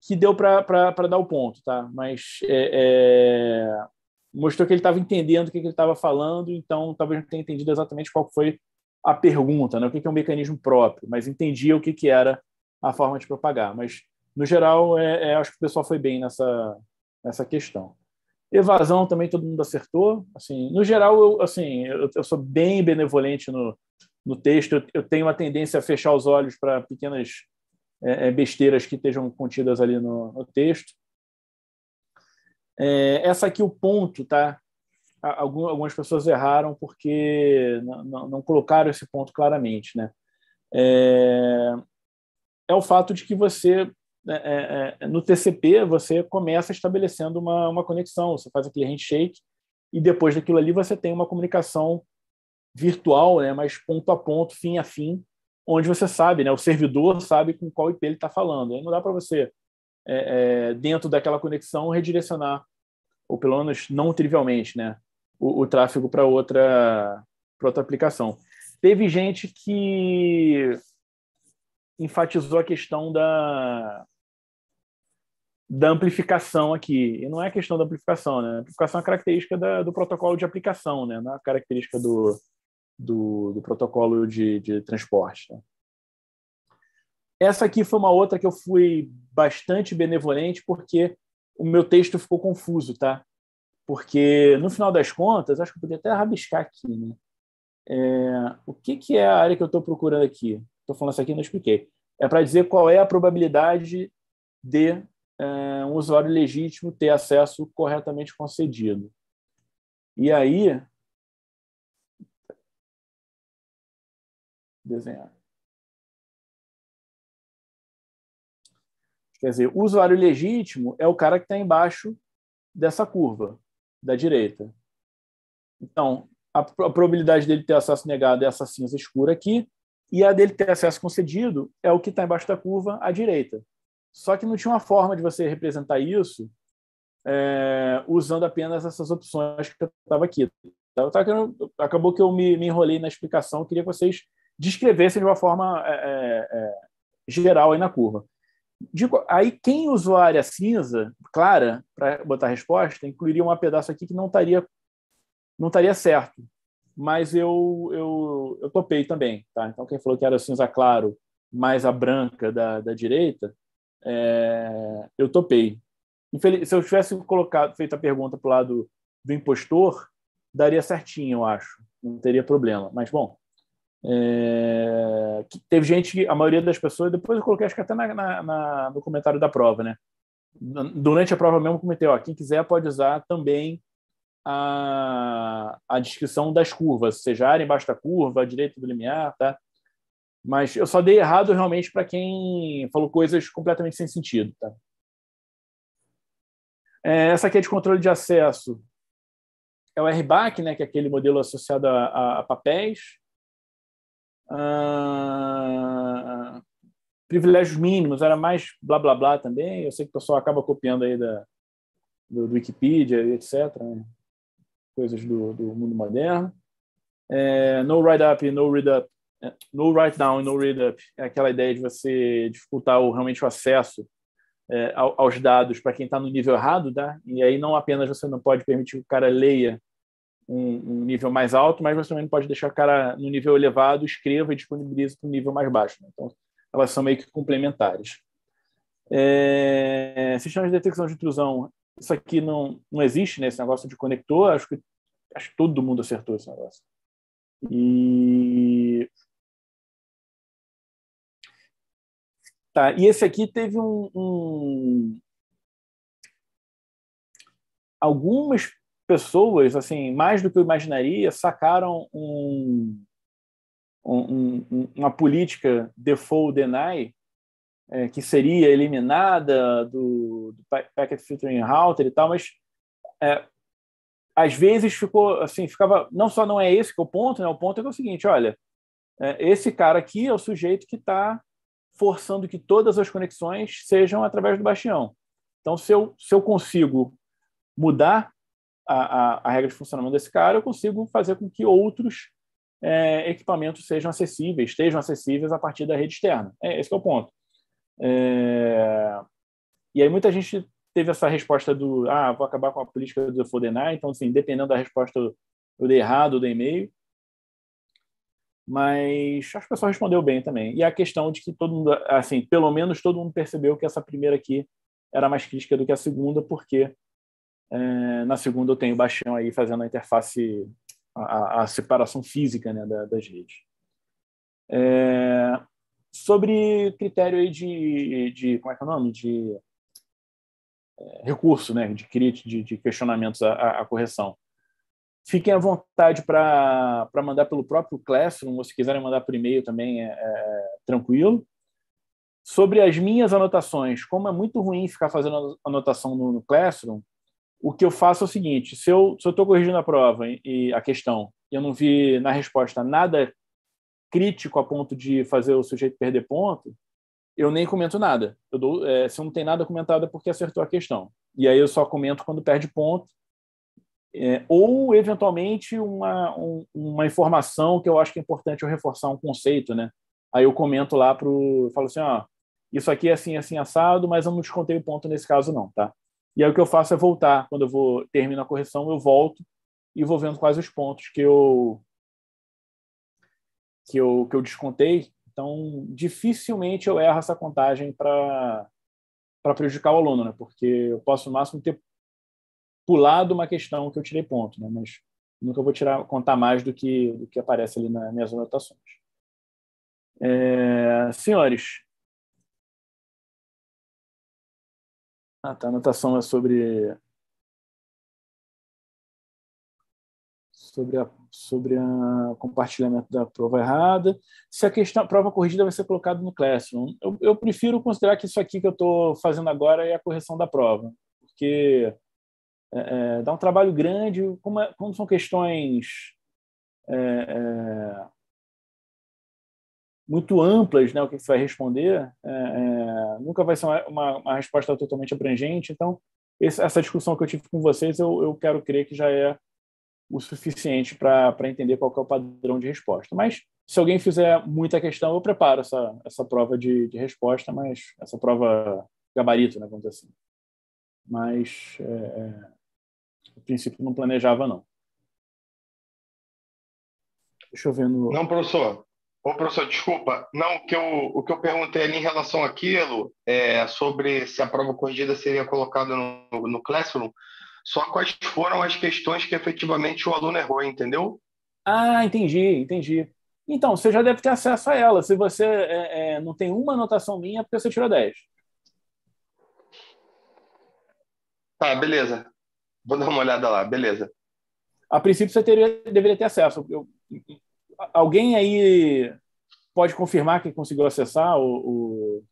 que deu para dar o ponto, tá? Mas é, é... mostrou que ele estava entendendo o que, que ele estava falando, então talvez não tenha entendido exatamente qual foi a pergunta, né? o que, que é um mecanismo próprio, mas entendia o que, que era a forma de propagar. Mas, no geral, é, é, acho que o pessoal foi bem nessa, nessa questão. Evasão também todo mundo acertou. Assim, no geral, eu, assim, eu, eu sou bem benevolente no, no texto. Eu, eu tenho uma tendência a fechar os olhos para pequenas é, é, besteiras que estejam contidas ali no, no texto. É, essa aqui, o ponto, tá? Algumas pessoas erraram porque não, não colocaram esse ponto claramente, né? É, é o fato de que você, é, é, no TCP, você começa estabelecendo uma, uma conexão, você faz aquele handshake e depois daquilo ali você tem uma comunicação virtual, né, mas ponto a ponto, fim a fim, onde você sabe, né, o servidor sabe com qual IP ele está falando. Aí não dá para você, é, é, dentro daquela conexão, redirecionar, ou pelo menos não trivialmente, né, o, o tráfego para outra, outra aplicação. Teve gente que enfatizou a questão da, da amplificação aqui. E não é questão da amplificação, né? A amplificação é característica da, do protocolo de aplicação, né? Não é característica do, do, do protocolo de, de transporte. Né? Essa aqui foi uma outra que eu fui bastante benevolente, porque o meu texto ficou confuso, tá? Porque, no final das contas, acho que eu podia até rabiscar aqui, né? É, o que, que é a área que eu estou procurando aqui? Estou falando isso aqui não expliquei. É para dizer qual é a probabilidade de é, um usuário legítimo ter acesso corretamente concedido. E aí, desenhar. Quer dizer, o usuário legítimo é o cara que está embaixo dessa curva, da direita. Então, a, a probabilidade dele ter acesso negado é essa cinza escura aqui, e a dele ter acesso concedido é o que está embaixo da curva à direita. Só que não tinha uma forma de você representar isso é, usando apenas essas opções que eu estava aqui. Eu tava, acabou que eu me, me, enrolei na explicação, eu queria que vocês descrevessem de uma forma é, é, é, geral aí na curva. Digo, aí quem usou a área cinza clara para botar a resposta incluiria um pedaço aqui que não estaria não estaria certo, mas eu eu, eu topei também, tá? Então quem falou que era cinza claro mais a branca da, da direita, é, eu topei. Infeliz, se eu tivesse colocado feito a pergunta para o lado do impostor, daria certinho, eu acho, não teria problema. Mas bom, é, teve gente, a maioria das pessoas, depois eu coloquei acho que até na, na, na, no comentário da prova, né? Durante a prova mesmo comentei, ó, quem quiser pode usar também a, a descrição das curvas, seja área embaixo da curva, a direita do limiar, tá? Mas eu só dei errado realmente para quem falou coisas completamente sem sentido, tá? É, essa aqui é de controle de acesso. É o RBAC, né, que é aquele modelo associado a, a, a papéis ah, privilégios mínimos, era mais blá blá blá também. Eu sei que o pessoal acaba copiando aí da, do, do Wikipedia, etc. Né? Coisas do, do, mundo moderno. É, no write up, no read up, é, no write down, no read up é aquela ideia de você dificultar o, realmente o acesso é, aos dados para quem está no nível errado, tá? E aí não apenas você não pode permitir que o cara leia um, um, nível mais alto, mas você também não pode deixar o cara no nível elevado, escreva e disponibiliza para um nível mais baixo. Né? Então, elas são meio que complementares. É, sistemas de detecção de intrusão, isso aqui não, não existe, né? Esse negócio de conector, acho que, acho que todo mundo acertou esse negócio. E... Tá, e esse aqui teve um, um... algumas pessoas, assim, mais do que eu imaginaria, sacaram um, um, um, uma política default deny é, que seria eliminada do, do packet filtering router e tal, mas é, às vezes ficou assim, ficava não só não é esse que é o ponto, né? O ponto é, é o seguinte, olha, é, esse cara aqui é o sujeito que está forçando que todas as conexões sejam através do bastião. Então, se eu, se eu consigo mudar a, a, a, regra de funcionamento desse cara, eu consigo fazer com que outros é, equipamentos sejam acessíveis, estejam acessíveis a partir da rede externa. É, esse é o ponto. É... E aí muita gente teve essa resposta do ah, vou acabar com a política do Fodenai, então, assim, dependendo da resposta, eu dei errado, eu dei e-mail. Mas acho que o pessoal respondeu bem também. E a questão de que todo mundo, assim, pelo menos todo mundo percebeu que essa primeira aqui era mais crítica do que a segunda, porque é, na segunda eu tenho o Baixão aí fazendo a interface, a, a separação física né, da, das redes. É, sobre critério aí de, de, como é que é o nome? De é, recurso, né, de, de, de questionamentos à, correção. Fiquem à vontade para mandar pelo próprio Classroom, ou se quiserem mandar por e-mail também, é, é tranquilo. Sobre as minhas anotações, como é muito ruim ficar fazendo anotação no, no Classroom, o que eu faço é o seguinte: se eu estou corrigindo a prova e a questão, e eu não vi na resposta nada crítico a ponto de fazer o sujeito perder ponto, eu nem comento nada. Eu dou, é, se não tem nada comentado é porque acertou a questão. E aí eu só comento quando perde ponto. É, ou, eventualmente, uma, um, uma informação que eu acho que é importante eu reforçar um conceito, né? Aí eu comento lá para o... Falo assim, ó, isso aqui é assim, assim, assado, mas eu não descontei o ponto nesse caso não, tá? E aí o que eu faço é voltar. Quando eu vou termino a correção, eu volto e vou vendo quais os pontos que eu que eu, que eu descontei. Então, dificilmente eu erro essa contagem para prejudicar o aluno, né? porque eu posso, no máximo, ter pulado uma questão que eu tirei ponto, né? mas nunca vou tirar, contar mais do que, do que aparece ali nas minhas anotações. É, senhores, Ah, tá. A anotação é sobre. Sobre, a, sobre a compartilhamento da prova errada. Se a questão, a prova corrigida vai ser colocada no Classroom. Eu, eu prefiro considerar que isso aqui que eu estou fazendo agora é a correção da prova, porque é, é, dá um trabalho grande. Como, é, como são questões é, é muito amplas, né, o que você vai responder, é, é, nunca vai ser uma, uma, uma, resposta totalmente abrangente. Então, esse, essa discussão que eu tive com vocês, eu, eu quero crer que já é o suficiente para entender qual é o padrão de resposta. Mas, se alguém fizer muita questão, eu preparo essa, essa prova de, de resposta, mas essa prova gabarito, né, vamos dizer assim. Mas, é, no é, princípio, não planejava, não. Deixa eu ver no... Não, professor. Ô, professor, desculpa. Não, o que eu, o que eu perguntei ali em relação àquilo, é, sobre se a prova corrigida seria colocada no, no Classroom, só quais foram as questões que efetivamente o aluno errou, entendeu? Ah, entendi, entendi. Então, você já deve ter acesso a ela. Se você é, é, não tem uma anotação minha, é porque você tirou 10. Tá, beleza. Vou dar uma olhada lá, beleza. A princípio, você teria, deveria ter acesso. Eu, Alguém aí pode confirmar que conseguiu acessar o,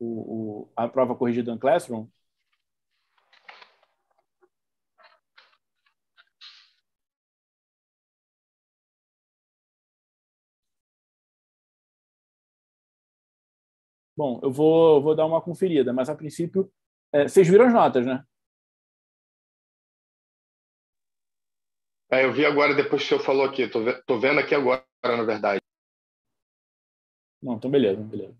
o, o a prova corrigida no Classroom? Bom, eu vou, vou dar uma conferida, mas a princípio. É, vocês viram as notas, né? É, eu vi agora depois que o senhor falou aqui. Tô, tô vendo aqui agora, na verdade. Não, então beleza, beleza.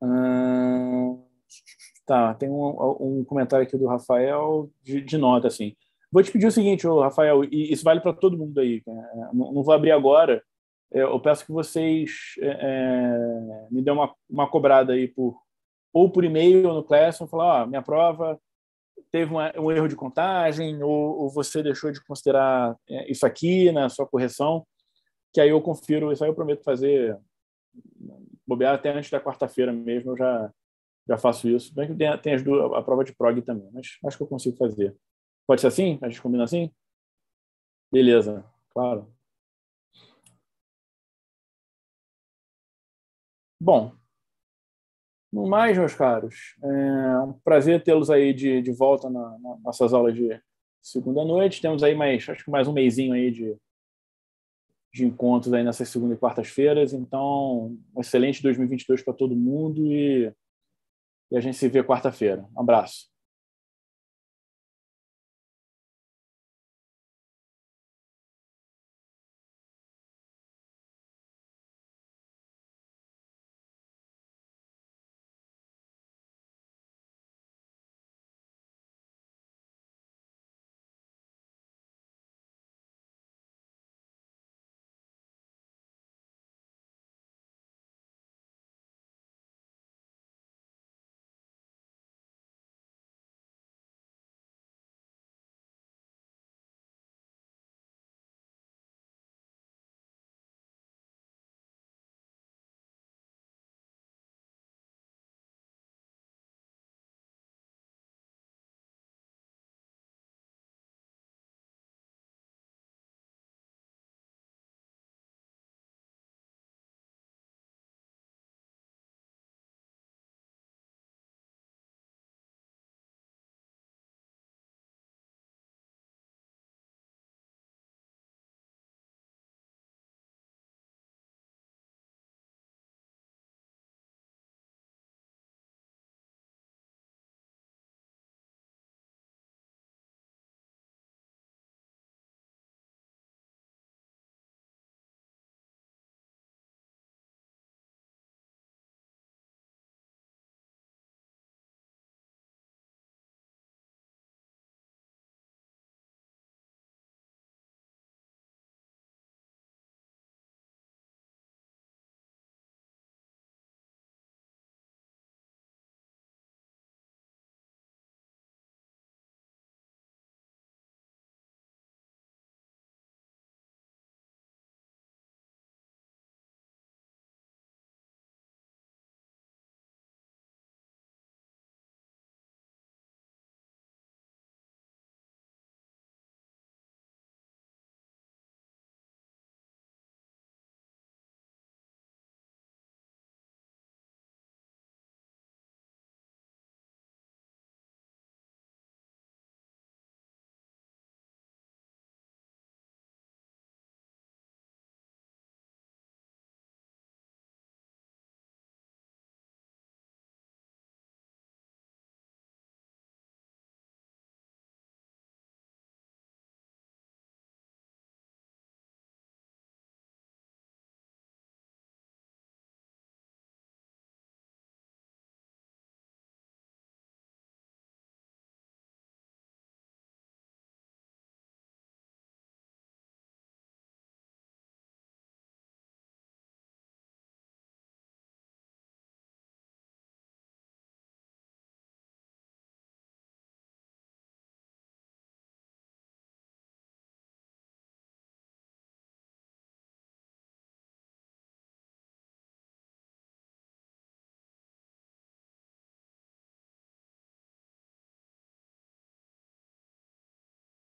Hum, tá, tem um, um, comentário aqui do Rafael de, de, nota, assim. Vou te pedir o seguinte, Rafael, e isso vale para todo mundo aí. Né? Não, não, vou abrir agora. É, eu peço que vocês é, é, me dêem uma, uma cobrada aí por, ou por e-mail no Classroom, falar, ó, oh, minha prova teve uma, um erro de contagem, ou, ou, você deixou de considerar é, isso aqui na sua correção, que aí eu confiro, isso aí eu prometo fazer, bobear até antes da quarta-feira mesmo, eu já, já faço isso. Bem que tem, tem as duas, a prova de prog também, mas acho que eu consigo fazer. Pode ser assim? A gente combina assim? Beleza, claro. Bom, no mais, meus caros, é um prazer tê-los aí de, de volta nas na nossas aulas de segunda noite. Temos aí mais, acho que mais um mêsinho aí de, de encontros aí nessas segunda e quartas-feiras. Então, um excelente 2022 para todo mundo e, e a gente se vê quarta-feira. Um abraço.